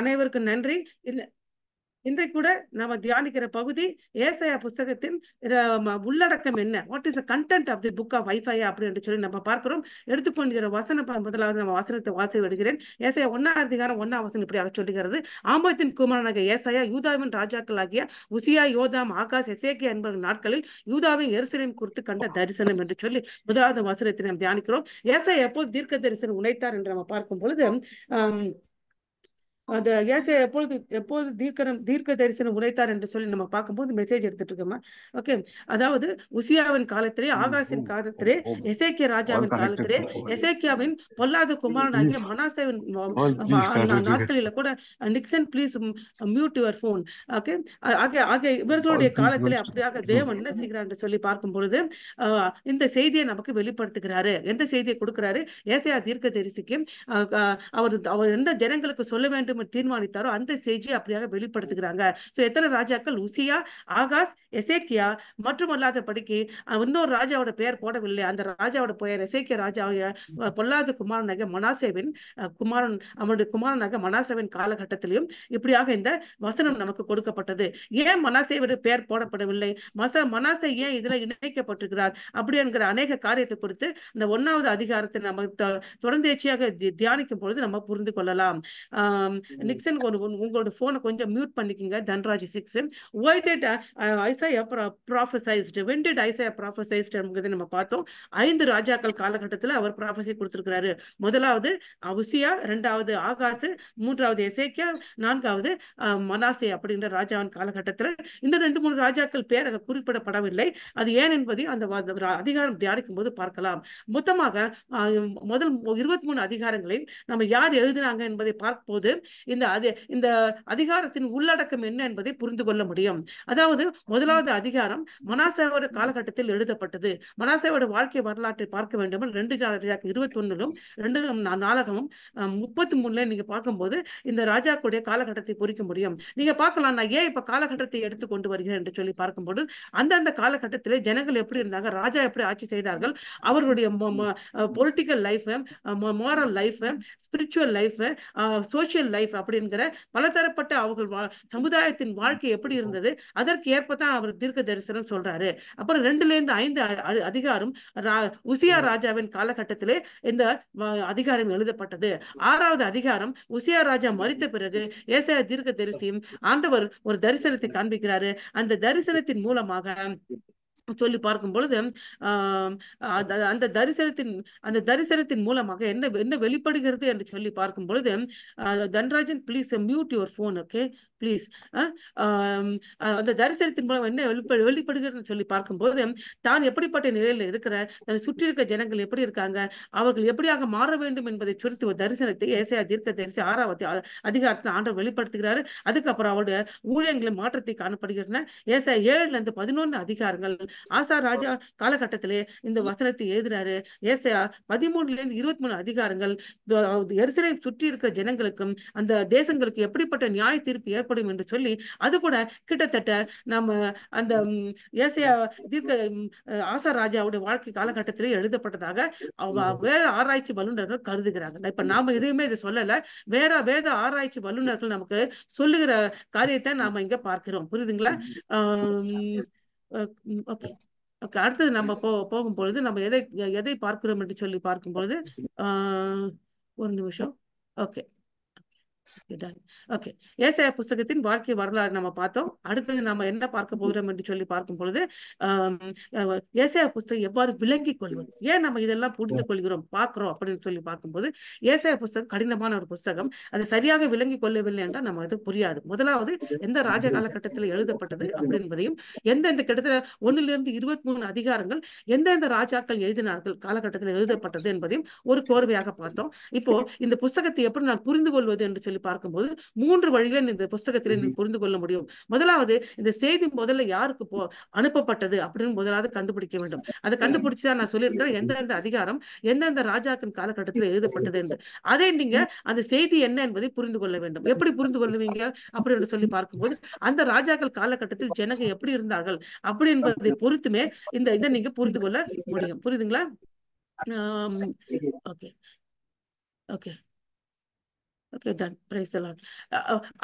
அனைவருக்கும் நன்றி இன்றைக்கு கூட நாம தியானிக்கிற பகுதி ஏசையா புஸ்தகத்தின் உள்ளடக்கம் என்ன what is the content of the book of அப்படி அப்படின்னு சொல்லி நம்ம பார்க்கிறோம் எடுத்துக்கொண்டிருக்கிற வசனம் முதலாவது நம்ம வசனத்தை வாசி விடுகிறேன் ஏசையா ஒன்னாம் அதிகாரம் ஒன்னாம் வசனம் இப்படி அவர் சொல்லுகிறது ஆமத்தின் குமாரனாக ஏசையா யூதாவின் ராஜாக்களாகிய உசியா யோதாம் ஆகாஷ் எசேக்கியா என்பது நாட்களில் யூதாவின் எரிசலையும் குறித்து கண்ட தரிசனம் என்று சொல்லி முதலாவது வசனத்தை நாம் தியானிக்கிறோம் ஏசையா எப்போது தீர்க்க தரிசனம் உழைத்தார் என்று நம்ம பார்க்கும் பொழுது அந்த ஏசை எப்பொழுது எப்போது தீர்க்கனம் தீர்க்க தரிசனம் உரைத்தார் என்று சொல்லி நம்ம பார்க்கும்போது மெசேஜ் எடுத்துட்டு இருக்கோமா ஓகே அதாவது உசியாவின் காலத்திலே ஆகாஷின் காலத்திலே எசேக்கிய ராஜாவின் காலத்திலே எசேக்கியாவின் பொல்லாத குமாரன் ஆகிய மனாசேவின் oh, நாட்களில கூட Nixon please mute your phone okay ஆகிய ஆகிய oh, இவர்களுடைய காலத்திலே அப்படியாக தேவன் என்ன செய்கிறார் என்று சொல்லி பார்க்கும் பொழுது இந்த செய்தியை நமக்கு வெளிப்படுத்துகிறாரு எந்த செய்தியை கொடுக்கிறாரு ஏசையா தீர்க்க தரிசிக்கு அவர் அவர் எந்த ஜனங்களுக்கு சொல்ல வேண்டும் தீர்மானித்தாரோ அந்த செய்தியை அப்படியாக வெளிப்படுத்துகிறாங்க ஸோ எத்தனை ராஜாக்கள் உசியா ஆகாஷ் எசேக்கியா மற்றும் அல்லாத படிக்கு இன்னொரு ராஜாவோட பெயர் போடவில்லை அந்த ராஜாவோட பெயர் எசேக்கிய ராஜாவை பொல்லாத குமாரனாக மனாசேவின் குமாரன் அவனுடைய குமாரனாக மனாசேவின் காலகட்டத்திலையும் இப்படியாக இந்த வசனம் நமக்கு கொடுக்கப்பட்டது ஏன் மனாசேவோட பெயர் போடப்படவில்லை மச மனாசே ஏன் இதுல இணைக்கப்பட்டிருக்கிறார் அப்படி என்கிற அநேக காரியத்தை குறித்து இந்த ஒன்னாவது அதிகாரத்தை நம்ம தொடர்ந்தேச்சியாக தியானிக்கும் பொழுது நம்ம புரிந்து கொள்ளலாம் நிக்சன் உங்களோட ஃபோனை கொஞ்சம் மியூட் பண்ணிக்கோங்க Dhanraj six why did Isaiah prophesied when did Isaiah ப்ராஃபசைஸ்டுங்கிறத நம்ம பார்த்தோம் ஐந்து ராஜாக்கள் காலகட்டத்தில் அவர் ப்ராஃபஸி கொடுத்துருக்கிறாரு முதலாவது அவுசியா ரெண்டாவது ஆகாசு மூன்றாவது எசேக்கியா நான்காவது மனாசே அப்படின்ற ராஜாவின் காலகட்டத்தில் இந்த ரெண்டு மூணு ராஜாக்கள் பேர் அங்கே குறிப்பிடப்படவில்லை அது ஏன் என்பதையும் அந்த அதிகாரம் தியானிக்கும் போது பார்க்கலாம் மொத்தமாக முதல் இருபத்தி மூணு அதிகாரங்களை நம்ம யார் எழுதினாங்க என்பதை பார்க்கும்போது இந்த இந்த அதிகாரத்தின் உள்ளடக்கம் என்ன என்பதை புரிந்து கொள்ள முடியும் அதாவது முதலாவது அதிகாரம் மனாசேவோட காலகட்டத்தில் எழுதப்பட்டது மனாசேவோட வாழ்க்கை வரலாற்றை பார்க்க வேண்டும் ரெண்டு ராஜாக்கு இருபத்தி ஒன்னிலும் ரெண்டு நாலகமும் முப்பத்தி மூணுல நீங்க பார்க்கும்போது இந்த ராஜாக்குடைய காலகட்டத்தை குறிக்க முடியும் நீங்க பார்க்கலாம் நான் ஏன் இப்ப காலகட்டத்தை எடுத்து கொண்டு வருகிறேன் என்று சொல்லி பார்க்கும்போது அந்தந்த காலகட்டத்திலே ஜனங்கள் எப்படி இருந்தாங்க ராஜா எப்படி ஆட்சி செய்தார்கள் அவர்களுடைய political life moral life spiritual life social life life அப்படிங்கிற பலதரப்பட்ட அவர்கள் சமுதாயத்தின் வாழ்க்கை எப்படி இருந்தது அதற்கு ஏற்ப தான் அவர் தீர்க்க தரிசனம் சொல்றாரு அப்புறம் ரெண்டுலேருந்து ஐந்து அதிகாரம் உசியா ராஜாவின் காலகட்டத்திலே இந்த அதிகாரம் எழுதப்பட்டது ஆறாவது அதிகாரம் உசியா ராஜா மறித்த பிறகு ஏசா தீர்க்க தரிசியும் ஆண்டவர் ஒரு தரிசனத்தை காண்பிக்கிறாரு அந்த தரிசனத்தின் மூலமாக சொல்லி பார்க்கும் பொழுது அந்த தரிசனத்தின் அந்த தரிசனத்தின் மூலமாக என்ன என்ன வெளிப்படுகிறது என்று சொல்லி பார்க்கும் பொழுது Dhanrajan please mute your phone okay please அந்த தரிசனத்தின் மூலம் என்ன வெளிப்ப வெளிப்படுகிறது சொல்லி பார்க்கும்போது தான் எப்படிப்பட்ட நிலையில் இருக்கிற தன்னை சுற்றி இருக்க ஜனங்கள் எப்படி இருக்காங்க அவர்கள் எப்படியாக மாற வேண்டும் என்பதை சுருத்து ஒரு தரிசனத்தை ஏசையா தீர்க்க தரிசி ஆறாவது அதிகாரத்தில் ஆண்டவர் வெளிப்படுத்துகிறாரு அதுக்கப்புறம் அவருடைய ஊழியங்களின் மாற்றத்தை காணப்படுகின்றன ஏசையா ஏழுல இருந்து பதினொன்று அதிகாரங்கள் ஆசா ராஜா காலகட்டத்திலே இந்த வசனத்தை எழுதுறாரு ஏசையா பதிமூணுல இருந்து இருபத்தி மூணு அதிகாரங்கள் எரிசலை சுற்றி இருக்கிற ஜனங்களுக்கும் அந்த தேசங்களுக்கு எப்படிப்பட்ட நியாய தீர்ப்பு ஏற்படும் என்று சொல்லி அது கூட கிட்டத்தட்ட நம்ம அந்த ஏசையா தீர்க்க ஆசா ராஜாவுடைய வாழ்க்கை காலகட்டத்திலே எழுதப்பட்டதாக வேற ஆராய்ச்சி வல்லுநர்கள் கருதுகிறாங்க இப்ப நாம எதுவுமே இதை சொல்லல வேற வேத ஆராய்ச்சி வல்லுநர்கள் நமக்கு சொல்லுகிற காரியத்தை நாம இங்க பார்க்கிறோம் புரியுதுங்களா ஓகே ஓகே அடுத்தது நம்ம போ போகும் பொழுது நம்ம எதை எதை பார்க்கிறோம் என்று சொல்லி பார்க்கும் பொழுது ஒரு நிமிஷம் ஓகே ஓகே ஏசாய புஸ்தகத்தின் வாழ்க்கை வரலாறு நம்ம பார்த்தோம் அடுத்தது நம்ம என்ன பார்க்க போகிறோம் என்று சொல்லி பார்க்கும் பொழுது ஏசாய புஸ்தகம் எவ்வாறு விளங்கி கொள்வது ஏன் நம்ம இதெல்லாம் புரிந்து கொள்கிறோம் பார்க்கிறோம் அப்படின்னு சொல்லி பார்க்கும்போது ஏசாய புஸ்தகம் கடினமான ஒரு புஸ்தகம் அதை சரியாக விளங்கி கொள்ளவில்லை என்றால் நம்ம அது புரியாது முதலாவது எந்த ராஜ காலகட்டத்தில் எழுதப்பட்டது அப்படின்பதையும் எந்தெந்த கிட்டத்தட்ட ஒன்னிலிருந்து இருபத்தி மூணு அதிகாரங்கள் எந்தெந்த ராஜாக்கள் எழுதினார்கள் காலகட்டத்தில் எழுதப்பட்டது என்பதையும் ஒரு கோர்வையாக பார்த்தோம் இப்போ இந்த புஸ்தகத்தை எப்படி நான் புரிந்து கொள்வது என்று சொல்லி சொல்லி பார்க்கும்போது மூன்று வழிகள் இந்த புஸ்தகத்தில் புரிந்து கொள்ள முடியும் முதலாவது இந்த செய்தி முதல்ல யாருக்கு போ அனுப்பப்பட்டது அப்படின்னு முதலாவது கண்டுபிடிக்க வேண்டும் அதை கண்டுபிடிச்சு தான் நான் சொல்லியிருக்கிறேன் எந்தெந்த அதிகாரம் எந்தெந்த ராஜாக்கள் காலகட்டத்தில் எழுதப்பட்டது என்று அதை நீங்க அந்த செய்தி என்ன என்பதை புரிந்து கொள்ள வேண்டும் எப்படி புரிந்து கொள்ளுவீங்க அப்படின்னு சொல்லி பார்க்கும்போது அந்த ராஜாக்கள் காலகட்டத்தில் ஜனகம் எப்படி இருந்தார்கள் அப்படி என்பதை பொறுத்துமே இந்த இதை நீங்க புரிந்து கொள்ள முடியும் புரியுதுங்களா ஓகே ஓகே ஓகே பிரைஸ்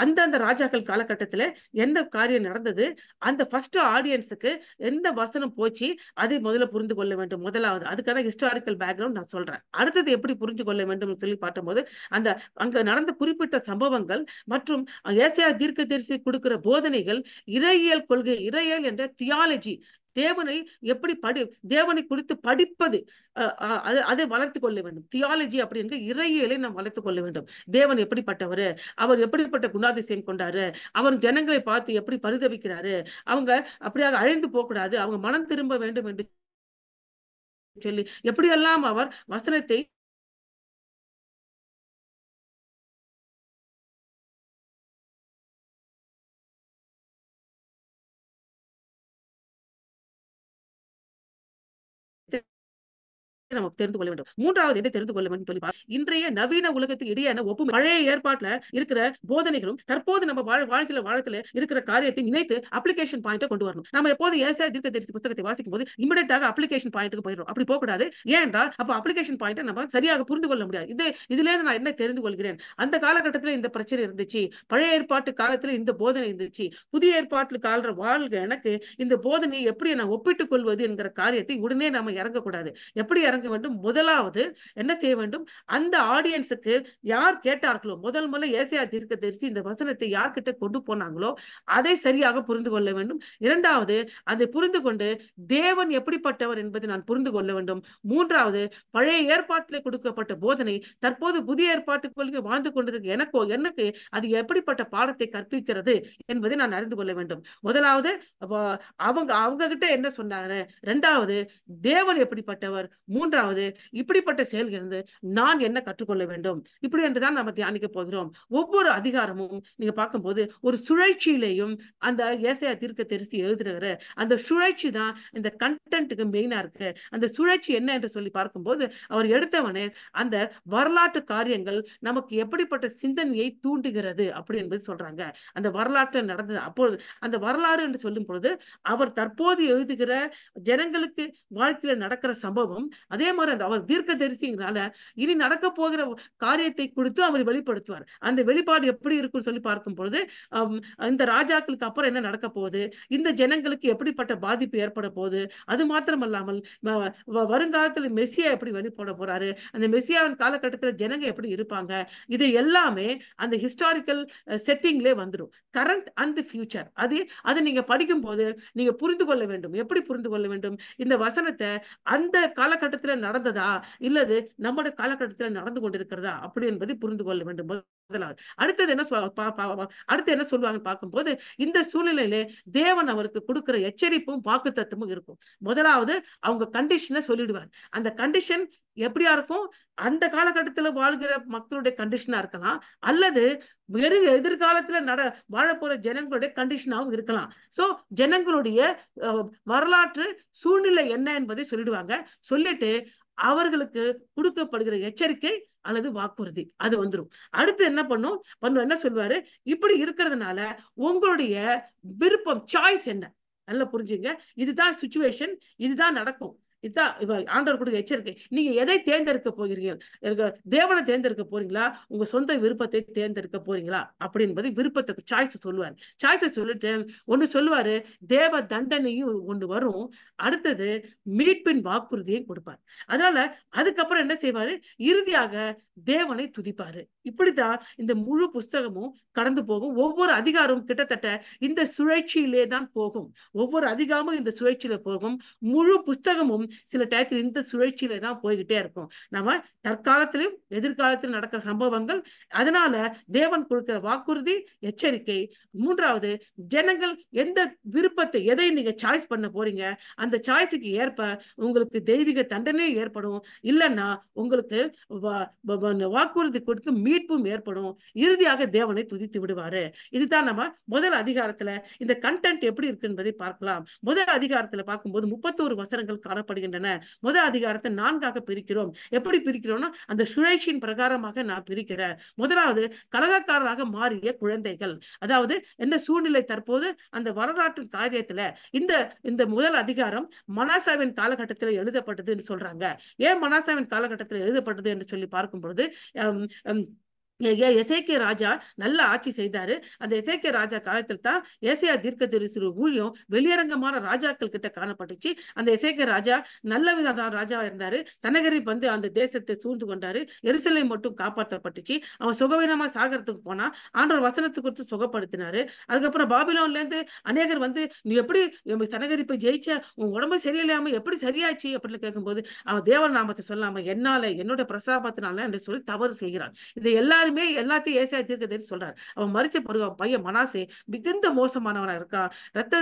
அந்த அந்த ராஜாக்கள் காலகட்டத்தில் எந்த காரியம் நடந்தது அந்த ஃபர்ஸ்ட் ஆடியன்ஸுக்கு எந்த வசனம் போச்சு அதை முதல்ல புரிந்து கொள்ள வேண்டும் முதலாவது அதுக்காக ஹிஸ்டாரிக்கல் பேக்ரவுண்ட் நான் சொல்கிறேன் அடுத்தது எப்படி புரிஞ்சு கொள்ள வேண்டும் சொல்லி பார்க்கும்போது அந்த அங்கே நடந்த குறிப்பிட்ட சம்பவங்கள் மற்றும் ஏசியா தீர்க்க தரிசி கொடுக்கிற போதனைகள் இறையியல் கொள்கை இறையியல் என்ற தியாலஜி தேவனை எப்படி படி தேவனை குறித்து படிப்பது அது அதை வளர்த்து கொள்ள வேண்டும் தியாலஜி அப்படிங்கிற இறையலை நாம் வளர்த்து கொள்ள வேண்டும் தேவன் எப்படிப்பட்டவர் அவர் எப்படிப்பட்ட குணாதிசயம் கொண்டாரு அவர் ஜனங்களை பார்த்து எப்படி பரிதவிக்கிறாரு அவங்க அப்படியாக அழிந்து போகக்கூடாது அவங்க மனம் திரும்ப வேண்டும் என்று சொல்லி எப்படியெல்லாம் அவர் வசனத்தை நம்ம தெரிந்து கொள்ள வேண்டும் மூன்றாவது எதை தெரிந்து கொள்ள வேண்டும் சொல்லி இன்றைய நவீன உலகத்துக்கு இடையான ஒப்புமை பழைய ஏற்பாட்டுல இருக்கிற போதனைகளும் தற்போது நம்ம வாழ் வாழ்க்கையில வாழத்துல இருக்கிற காரியத்தை நினைத்து அப்ளிகேஷன் பாயிண்டை கொண்டு வரணும் நம்ம எப்போது ஏசியா தீர்க்க தரிசி புத்தகத்தை வாசிக்கும் போது இமிடியட்டாக அப்ளிகேஷன் பாயிண்ட்டுக்கு போயிடும் அப்படி போகக்கூடாது ஏனென்றால் அப்போ அப்ளிகேஷன் பாயிண்டை நம்ம சரியாக புரிந்து கொள்ள முடியாது இது இதுலேருந்து நான் என்ன தெரிந்து கொள்கிறேன் அந்த காலகட்டத்தில் இந்த பிரச்சனை இருந்துச்சு பழைய ஏற்பாட்டு காலத்தில் இந்த போதனை இருந்துச்சு புதிய ஏற்பாட்டில் காலற வாழ்க எனக்கு இந்த போதனையை எப்படி நான் ஒப்பிட்டுக் கொள்வது என்கிற காரியத்தை உடனே நாம இறங்கக்கூடாது எப்படி இறங்க தொடங்க வேண்டும் முதலாவது என்ன செய்ய வேண்டும் அந்த ஆடியன்ஸுக்கு யார் கேட்டார்களோ முதல் முதல்ல ஏசியா தீர்க்க தெரிச்சு இந்த வசனத்தை யார்கிட்ட கொண்டு போனாங்களோ அதை சரியாக புரிந்து கொள்ள வேண்டும் இரண்டாவது அதை புரிந்து கொண்டு தேவன் எப்படிப்பட்டவர் என்பதை நான் புரிந்து கொள்ள வேண்டும் மூன்றாவது பழைய ஏற்பாட்டில் கொடுக்கப்பட்ட போதனை தற்போது புதிய ஏற்பாட்டுக்குள்ளே வாழ்ந்து கொண்டிருக்க எனக்கோ எனக்கு அது எப்படிப்பட்ட பாடத்தை கற்பிக்கிறது என்பதை நான் அறிந்து கொள்ள வேண்டும் முதலாவது அவங்க அவங்க கிட்ட என்ன சொன்னாங்க இரண்டாவது தேவன் எப்படிப்பட்டவர் மூன்று மூன்றாவது இப்படிப்பட்ட செயல்களிலிருந்து நான் என்ன கற்றுக்கொள்ள வேண்டும் இப்படி என்றுதான் நம்ம தியானிக்க போகிறோம் ஒவ்வொரு அதிகாரமும் நீங்க பார்க்கும்போது ஒரு சுழற்சியிலையும் அந்த ஏசையா தீர்க்க தெரிசி எழுதுகிற அந்த சுழற்சி தான் இந்த கண்டென்ட்டுக்கு மெயினா இருக்கு அந்த சுழற்சி என்ன என்று சொல்லி பார்க்கும்போது அவர் எடுத்தவனே அந்த வரலாற்று காரியங்கள் நமக்கு எப்படிப்பட்ட சிந்தனையை தூண்டுகிறது அப்படி என்பது சொல்றாங்க அந்த வரலாற்று நடந்தது அப்போது அந்த வரலாறு என்று சொல்லும் பொழுது அவர் தற்போது எழுதுகிற ஜனங்களுக்கு வாழ்க்கையில் நடக்கிற சம்பவம் அது அதே மாதிரி அந்த அவர் தீர்க்க தரிசிங்கனால இனி நடக்க போகிற காரியத்தை கொடுத்து அவர் வெளிப்படுத்துவார் அந்த வெளிப்பாடு எப்படி இருக்குன்னு சொல்லி பார்க்கும் பொழுது இந்த ராஜாக்களுக்கு அப்புறம் என்ன நடக்க போகுது இந்த ஜனங்களுக்கு எப்படிப்பட்ட பாதிப்பு ஏற்பட போகுது அது அல்லாமல் வருங்காலத்தில் மெஸ்ஸியா எப்படி வெளிப்பட போறாரு அந்த மெஸ்ஸியாவின் காலகட்டத்தில் ஜனங்க எப்படி இருப்பாங்க இது எல்லாமே அந்த ஹிஸ்டாரிக்கல் செட்டிங்லே வந்துடும் கரண்ட் அண்ட் ஃபியூச்சர் அது அதை நீங்க படிக்கும் போது நீங்க புரிந்து கொள்ள வேண்டும் எப்படி புரிந்து கொள்ள வேண்டும் இந்த வசனத்தை அந்த காலகட்டத்தில் நடந்ததா இல்லது நம்முடைய காலகட்டத்தில் நடந்து கொண்டிருக்கிறதா அப்படி என்பதை புரிந்து கொள்ள வேண்டும் அடுத்தது என்ன அடுத்து என்ன சொல்லுவாங்க பார்க்கும்போது இந்த சூழ்நிலையில தேவன் அவருக்கு கொடுக்கிற எச்சரிப்பும் வாக்கு தத்துவமும் இருக்கும் முதலாவது அவங்க கண்டிஷனை சொல்லிடுவாங்க அந்த கண்டிஷன் எப்படியா இருக்கும் அந்த காலகட்டத்தில் வாழ்கிற மக்களுடைய கண்டிஷனா இருக்கலாம் அல்லது வெறு எதிர்காலத்துல நட வாழப்போற ஜனங்களுடைய கண்டிஷனாகவும் இருக்கலாம் ஸோ ஜனங்களுடைய வரலாற்று சூழ்நிலை என்ன என்பதை சொல்லிடுவாங்க சொல்லிட்டு அவர்களுக்கு கொடுக்கப்படுகிற எச்சரிக்கை அல்லது வாக்குறுதி அது வந்துடும் அடுத்து என்ன பண்ணும் பண்ணும் என்ன சொல்லுவாரு இப்படி இருக்கிறதுனால உங்களுடைய விருப்பம் சாய்ஸ் என்ன நல்லா புரிஞ்சுங்க இதுதான் சுச்சுவேஷன் இதுதான் நடக்கும் இதுதான் இப்ப ஆண்டவர் கொடுக்க எச்சரிக்கை நீங்க எதை தேர்ந்தெடுக்க போகிறீர்கள் தேவனை தேர்ந்தெடுக்க போறீங்களா உங்க சொந்த விருப்பத்தை தேர்ந்தெடுக்க போறீங்களா அப்படி என்பது விருப்பத்துக்கு சாய்ஸ் சொல்லுவாரு சாய்ஸ் சொல்லிட்டு ஒண்ணு சொல்லுவாரு தேவ தண்டனையும் ஒன்று வரும் அடுத்தது மீட்பின் வாக்குறுதியும் கொடுப்பார் அதனால அதுக்கப்புறம் என்ன செய்வாரு இறுதியாக தேவனை துதிப்பாரு இப்படிதான் இந்த முழு புஸ்தகமும் கடந்து போகும் ஒவ்வொரு அதிகாரமும் கிட்டத்தட்ட இந்த சுழற்சியிலே தான் போகும் ஒவ்வொரு அதிகாரமும் இந்த சுழற்சியில போகும் முழு புஸ்தகமும் சில டயத்தில் இந்த சுழற்சியில தான் போய்கிட்டே இருக்கும் நம்ம தற்காலத்திலும் எதிர்காலத்திலும் நடக்கிற சம்பவங்கள் அதனால தேவன் கொடுக்கிற வாக்குறுதி எச்சரிக்கை மூன்றாவது ஜனங்கள் எந்த விருப்பத்தை எதை நீங்க சாய்ஸ் பண்ண போறீங்க அந்த சாய்ஸுக்கு ஏற்ப உங்களுக்கு தெய்வீக தண்டனை ஏற்படும் இல்லைன்னா உங்களுக்கு வாக்குறுதி கொடுக்க மீட்பும் ஏற்படும் இறுதியாக தேவனை துதித்து விடுவாரு இதுதான் நம்ம முதல் அதிகாரத்துல இந்த கண்டென்ட் எப்படி இருக்கு என்பதை பார்க்கலாம் முதல் அதிகாரத்துல பார்க்கும்போது முப்பத்தோரு வசனங்கள் காணப்படும் சொல்லப்படுகின்றன முத அதிகாரத்தை நான்காக பிரிக்கிறோம் எப்படி பிரிக்கிறோம்னா அந்த சுழற்சியின் பிரகாரமாக நான் பிரிக்கிறேன் முதலாவது கலகக்காரராக மாறிய குழந்தைகள் அதாவது என்ன சூழ்நிலை தற்போது அந்த வரலாற்று காரியத்துல இந்த இந்த முதல் அதிகாரம் மனாசாவின் காலகட்டத்தில் எழுதப்பட்டதுன்னு சொல்றாங்க ஏன் மனாசாவின் காலகட்டத்தில் எழுதப்பட்டது என்று சொல்லி பார்க்கும் பொழுது எசேக்கிய ராஜா நல்ல ஆட்சி செய்தாரு அந்த எசேக்கிய ராஜா காலத்தில் தான் ஏசியா தீர்க்க தரிசிறு ஊழியம் வெளியரங்கமான ராஜாக்கள் கிட்ட காணப்பட்டுச்சு அந்த எசேக்கிய ராஜா நல்ல விதமான ராஜா இருந்தாரு சனகரி வந்து அந்த தேசத்தை சூழ்ந்து கொண்டாரு எரிசலை மட்டும் காப்பாற்றப்பட்டுச்சு அவன் சுகவீனமா சாகரத்துக்கு போனா ஆண்டவர் வசனத்தை கொடுத்து சுகப்படுத்தினாரு அதுக்கப்புறம் பாபிலோன்ல இருந்து அநேகர் வந்து நீ எப்படி சனகரி போய் ஜெயிச்ச உன் உடம்பு சரியில்லாம எப்படி சரியாச்சு அப்படின்னு கேட்கும்போது அவன் தேவநாமத்தை சொல்லாம என்னால என்னோட பிரசாபத்தினால என்று சொல்லி தவறு செய்கிறான் இதை எல்லாரும் எல்லாருமே எல்லாத்தையும் ஏசியா தீர்க்கதரிசி சொல்றாரு அவன் மறிச்ச பிறகு அவன் பையன் மனாசே மிகுந்த மோசமானவனா இருக்கான் ரத்த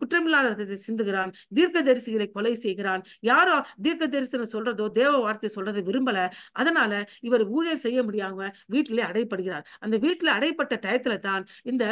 குற்றமில்லாத ரத்தத்தை சிந்துகிறான் தீர்க்க தரிசிகளை கொலை செய்கிறான் யாரோ தீர்க்க தரிசனம் சொல்றதோ தேவ வார்த்தை சொல்றதை விரும்பல அதனால இவர் ஊழியர் செய்ய முடியாம வீட்டிலே அடைப்படுகிறார் அந்த வீட்டுல அடைப்பட்ட டயத்துல தான் இந்த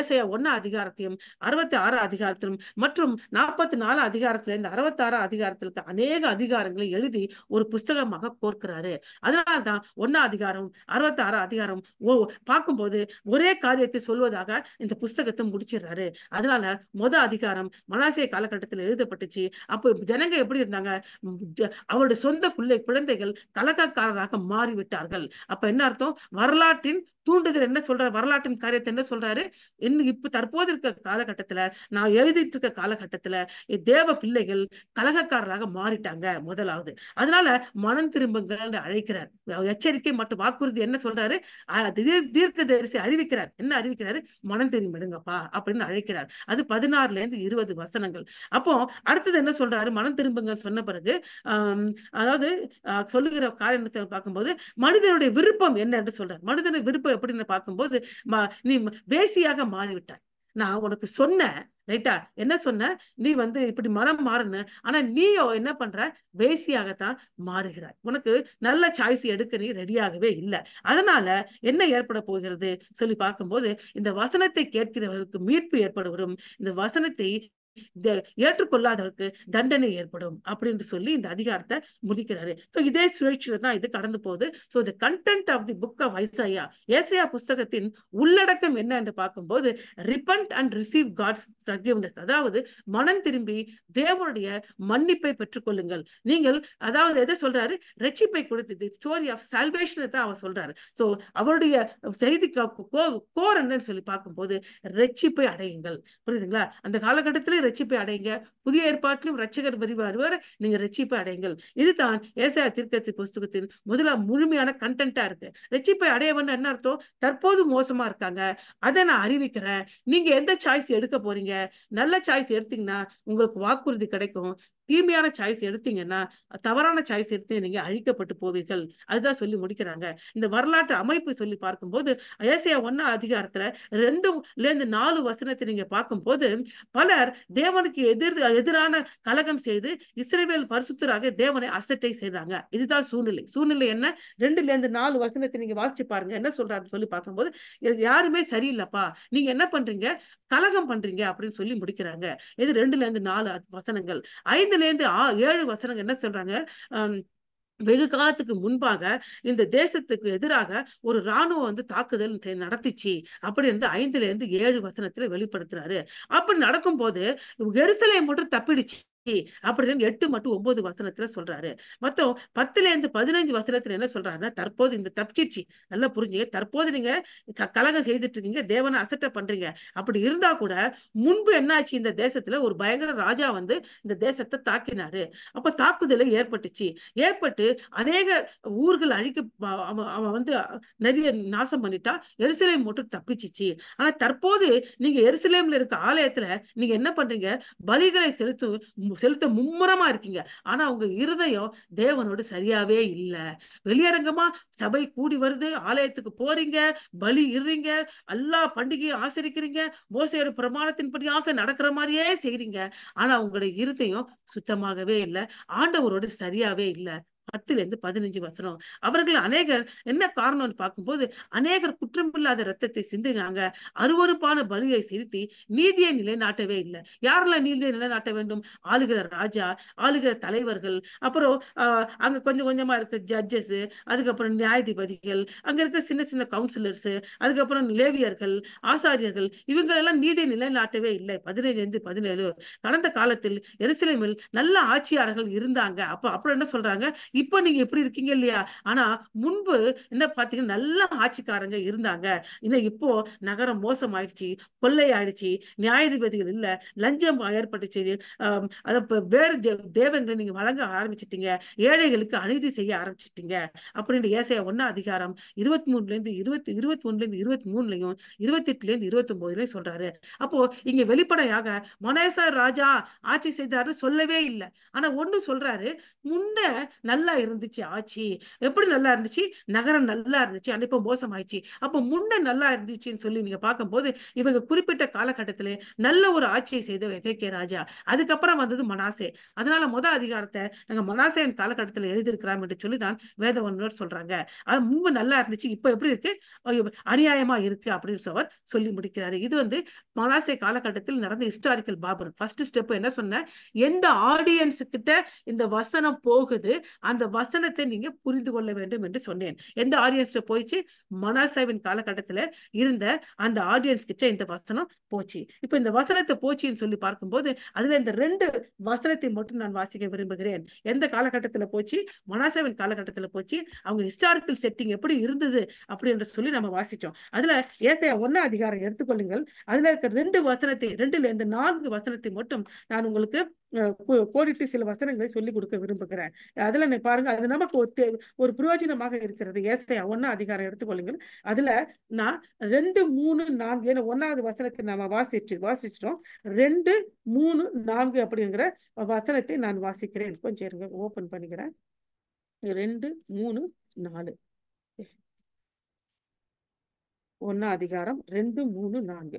ஏசையா ஒன்னா அதிகாரத்தையும் அறுபத்தி ஆறாம் அதிகாரத்திலும் மற்றும் நாற்பத்தி நாலாம் அதிகாரத்துல இந்த அறுபத்தி ஆறாம் அதிகாரத்திற்கு அநேக அதிகாரங்களை எழுதி ஒரு புஸ்தகமாக கோர்க்கிறாரு அதனால தான் ஒன்னா அதிகாரம் அறுபத்தி ஆறு அதிகாரம் ஓ பார்க்கும்போது ஒரே காரியத்தை சொல்வதாக இந்த புஸ்தகத்தை முடிச்சிடுறாரு அதனால மொத அதிகாரம் மலாசிய காலகட்டத்தில் எழுதப்பட்டுச்சு அப்போ ஜனங்க எப்படி இருந்தாங்க அவருடைய சொந்த பிள்ளை குழந்தைகள் கலகக்காரராக மாறிவிட்டார்கள் அப்ப என்ன அர்த்தம் வரலாற்றின் தூண்டுதல் என்ன சொல்றாரு வரலாற்றின் காரியத்தை என்ன சொல்றாரு இன்னும் இப்ப தற்போது இருக்க காலகட்டத்துல நான் எழுதிட்டு இருக்க காலகட்டத்துல தேவ பிள்ளைகள் கலகக்காரராக மாறிட்டாங்க முதலாவது அதனால மனம் திரும்புங்கள் அழைக்கிறார் எச்சரிக்கை மற்றும் வாக்குறுதி என்ன சொல்றாரு சொல்றாரு தீர்க்க தரிசி அறிவிக்கிறார் என்ன அறிவிக்கிறாரு மனம் திரும்பிடுங்கப்பா அப்படின்னு அழைக்கிறார் அது பதினாறுல இருந்து இருபது வசனங்கள் அப்போ அடுத்தது என்ன சொல்றாரு மனம் திரும்புங்க சொன்ன பிறகு அதாவது சொல்லுகிற காரியத்தை பார்க்கும்போது மனிதனுடைய விருப்பம் என்ன என்று சொல்றாரு மனிதனுடைய விருப்பம் எப்படின்னு பார்க்கும்போது நீ வேசியாக மாறிவிட்டாய் நான் உனக்கு சொன்ன ரைட்டா என்ன சொன்ன நீ வந்து இப்படி மனம் மாறணும் ஆனா நீயோ என்ன பண்ற வேசியாகத்தான் மாறுகிறாய் உனக்கு நல்ல சாய்ஸ் எடுக்க நீ ரெடியாகவே இல்லை அதனால என்ன ஏற்பட போகிறது சொல்லி பார்க்கும்போது இந்த வசனத்தை கேட்கிறவர்களுக்கு மீட்பு ஏற்படுவரும் இந்த வசனத்தை ஏற்றுக்கொள்ளாதவருக்கு தண்டனை ஏற்படும் அப்படின்னு சொல்லி இந்த அதிகாரத்தை முடிக்கிறாரு ஸோ இதே சுழற்சியில தான் இது கடந்து போகுது so the content of the book of Isaiah ஏசையா புஸ்தகத்தின் உள்ளடக்கம் என்ன என்று பார்க்கும்போது repent and receive God's forgiveness அதாவது மனம் திரும்பி தேவனுடைய மன்னிப்பை பெற்றுக்கொள்ளுங்கள் நீங்கள் அதாவது எதை சொல்றாரு ரட்சிப்பை கொடுத்து தி ஸ்டோரி ஆஃப் சால்வேஷன் தான் அவர் சொல்றாரு ஸோ அவருடைய செய்தி கோர் என்னன்னு சொல்லி பார்க்கும்போது ரட்சிப்பை அடையுங்கள் புரியுதுங்களா அந்த காலகட்டத்தில் நீங்கள் ரட்சிப்பை அடைங்க புதிய ஏற்பாட்டிலும் ரட்சகர் வருவார் நீங்க ரட்சிப்பை அடைங்கள் இதுதான் ஏசா திருக்கத்தி புஸ்தகத்தின் முதலாம் முழுமையான கண்டென்ட்டா இருக்கு ரட்சிப்பை அடையவன் என்ன அர்த்தம் தற்போது மோசமா இருக்காங்க அதை நான் அறிவிக்கிறேன் நீங்க எந்த சாய்ஸ் எடுக்க போறீங்க நல்ல சாய்ஸ் எடுத்தீங்கன்னா உங்களுக்கு வாக்குறுதி கிடைக்கும் தீமையான சாய்ஸ் எடுத்தீங்கன்னா தவறான சாய்ஸ் எடுத்து நீங்க அழிக்கப்பட்டு போவீர்கள் அதுதான் சொல்லி முடிக்கிறாங்க இந்த வரலாற்று அமைப்பு சொல்லி பார்க்கும்போது ஏசியா ஒன்னா அதிகாரத்துல ரெண்டுல இருந்து நாலு வசனத்தை நீங்க பார்க்கும்போது பலர் தேவனுக்கு எதிர் எதிரான கலகம் செய்து இஸ்ரேவேல் பரிசுத்தராக தேவனை அசட்டை செய்றாங்க இதுதான் சூழ்நிலை சூழ்நிலை என்ன ரெண்டுல இருந்து நாலு வசனத்தை நீங்க வாசிச்சு பாருங்க என்ன சொல்றாருன்னு சொல்லி பார்க்கும்போது யாருமே சரியில்லைப்பா நீங்க என்ன பண்றீங்க கலகம் பண்றீங்க அப்படின்னு சொல்லி முடிக்கிறாங்க இது ரெண்டுல இருந்து நாலு வசனங்கள் ஐந்துல இருந்து ஏழு வசனங்கள் என்ன சொல்றாங்க வெகு காலத்துக்கு முன்பாக இந்த தேசத்துக்கு எதிராக ஒரு இராணுவம் வந்து தாக்குதல் நடத்திச்சு அப்படின்னு ஐந்துல இருந்து ஏழு வசனத்துல வெளிப்படுத்துறாரு அப்படி போது எருசலேம் மட்டும் தப்பிடுச்சு அப்படின்னு எட்டு மட்டும் ஒன்பது வசனத்துல சொல்றாரு மொத்தம் பத்துல இருந்து பதினஞ்சு வசனத்துல என்ன சொல்றாருன்னா தற்போது இந்த தப்பிச்சிச்சு நல்லா புரிஞ்சுங்க தற்போது நீங்க கலகம் செய்துட்டு இருக்கீங்க தேவனை அசட்ட பண்றீங்க அப்படி இருந்தா கூட முன்பு என்னாச்சு இந்த தேசத்துல ஒரு பயங்கர ராஜா வந்து இந்த தேசத்தை தாக்கினாரு அப்ப தாக்குதலை ஏற்பட்டுச்சு ஏற்பட்டு அநேக ஊர்கள் அழிக்க அவன் வந்து நிறைய நாசம் பண்ணிட்டா எருசலேம் மட்டும் தப்பிச்சிச்சு ஆனா தற்போது நீங்க எருசலேம்ல இருக்க ஆலயத்துல நீங்க என்ன பண்றீங்க பலிகளை செலுத்தும் செலுத்த மும்முரமா இருக்கீங்க ஆனா உங்க இருதயம் தேவனோடு சரியாவே இல்லை வெளியரங்கமா சபை கூடி வருது ஆலயத்துக்கு போறீங்க பலி இடுறீங்க எல்லா பண்டிகையும் ஆசிரிக்கிறீங்க மோசையோட பிரமாணத்தின்படியாக நடக்கிற மாதிரியே செய்றீங்க ஆனா உங்களோட இருதயம் சுத்தமாகவே இல்லை ஆண்டவரோடு சரியாவே இல்லை பத்துலேருந்து பதினஞ்சு வசனம் அவர்கள் அநேகர் என்ன காரணம்னு பார்க்கும்போது அநேகர் குற்றமில்லாத ரத்தத்தை சிந்தினாங்க அருவறுப்பான பலியை செலுத்தி நீதியை நிலைநாட்டவே இல்லை யாரெல்லாம் நீதியை நிலைநாட்ட வேண்டும் ஆளுகிற ராஜா ஆளுகிற தலைவர்கள் அப்புறம் அங்க கொஞ்சம் கொஞ்சமா இருக்க ஜட்ஜஸ் அதுக்கப்புறம் நியாயாதிபதிகள் அங்க இருக்க சின்ன சின்ன கவுன்சிலர்ஸ் அதுக்கப்புறம் லேவியர்கள் ஆசாரியர்கள் இவங்க எல்லாம் நீதியை நிலைநாட்டவே இல்லை பதினைந்து பதினேழு கடந்த காலத்தில் எருசலேமில் நல்ல ஆட்சியாளர்கள் இருந்தாங்க அப்ப அப்புறம் என்ன சொல்றாங்க இப்ப நீங்க எப்படி இருக்கீங்க இல்லையா ஆனா முன்பு என்ன பாத்தீங்கன்னா நல்ல ஆட்சிக்காரங்க இருந்தாங்க இன்னும் இப்போ நகரம் மோசம் ஆயிடுச்சு கொள்ளை ஆயிடுச்சு நியாயாதிபதிகள் இல்ல லஞ்சம் ஏற்பட்டுச்சு வேறு தேவங்களை நீங்க வழங்க ஆரம்பிச்சிட்டீங்க ஏழைகளுக்கு அநீதி செய்ய ஆரம்பிச்சிட்டீங்க அப்படின்ற ஏசையா ஒன்னா அதிகாரம் இருபத்தி மூணுல இருந்து இருபத்தி இருபத்தி ஒண்ணுல இருந்து இருபத்தி மூணுலயும் இருபத்தி எட்டுல இருந்து இருபத்தி ஒன்பதுலயும் சொல்றாரு அப்போ இங்க வெளிப்படையாக மனேசர் ராஜா ஆட்சி செய்தாருன்னு சொல்லவே இல்லை ஆனா ஒண்ணு சொல்றாரு முன்ன நல்ல நல்லா இருந்துச்சு ஆச்சு எப்படி நல்லா இருந்துச்சு நகரம் நல்லா இருந்துச்சு ஆனால் இப்போ மோசமாயிடுச்சு அப்போ முன்ன நல்லா இருந்துச்சுன்னு சொல்லி நீங்க பார்க்கும்போது இவங்க குறிப்பிட்ட காலகட்டத்தில் நல்ல ஒரு ஆட்சியை செய்த கே ராஜா அதுக்கப்புறம் வந்தது மனாசே அதனால முத அதிகாரத்தை நாங்கள் மனாசேன் காலகட்டத்தில் எழுதியிருக்கிறோம் என்று சொல்லி தான் வேதவன்னர் சொல்றாங்க அது முன்பு நல்லா இருந்துச்சு இப்போ எப்படி இருக்கு அநியாயமா இருக்கு அப்படின்னு அவர் சொல்லி முடிக்கிறாரு இது வந்து மனாசே காலகட்டத்தில் நடந்த ஹிஸ்டாரிக்கல் பாபர் ஃபர்ஸ்ட் ஸ்டெப் என்ன சொன்ன எந்த ஆடியன்ஸ் கிட்ட இந்த வசனம் போகுது அந்த அந்த வசனத்தை நீங்க புரிந்து கொள்ள வேண்டும் என்று சொன்னேன் எந்த ஆடியன்ஸ்ல போயிச்சு மனாசாவின் காலகட்டத்துல இருந்த அந்த ஆடியன்ஸ் கிட்ட இந்த வசனம் போச்சு இப்ப இந்த வசனத்தை போச்சுன்னு சொல்லி பார்க்கும்போது அதுல இந்த ரெண்டு வசனத்தை மட்டும் நான் வாசிக்க விரும்புகிறேன் எந்த காலகட்டத்துல போச்சு மனாசாவின் காலகட்டத்துல போச்சு அவங்க ஹிஸ்டாரிக்கல் செட்டிங் எப்படி இருந்தது அப்படின்னு சொல்லி நம்ம வாசிச்சோம் அதுல ஏசையா ஒன்னா அதிகாரம் எடுத்துக்கொள்ளுங்கள் அதுல இருக்க ரெண்டு வசனத்தை ரெண்டுல இந்த நான்கு வசனத்தை மட்டும் நான் உங்களுக்கு கோடிட்டு சில வசனங்களை சொல்லி கொடுக்க விரும்புகிறேன் அதுல பாருங்க அது நமக்கு ஒரு பிரயோஜனமாக இருக்கிறது ஏசையா ஒன்னா அதிகாரம் எடுத்துக்கொள்ளுங்கள் அதுல நான் ரெண்டு மூணு நான்கு ஏன்னா ஒன்னாவது வசனத்தை நாம வாசிச்சு வாசிச்சிட்டோம் ரெண்டு மூணு நான்கு அப்படிங்கிற வசனத்தை நான் வாசிக்கிறேன் கொஞ்சம் இருங்க ஓபன் பண்ணிக்கிறேன் ரெண்டு மூணு நாலு ஒன்னு அதிகாரம் ரெண்டு மூணு நான்கு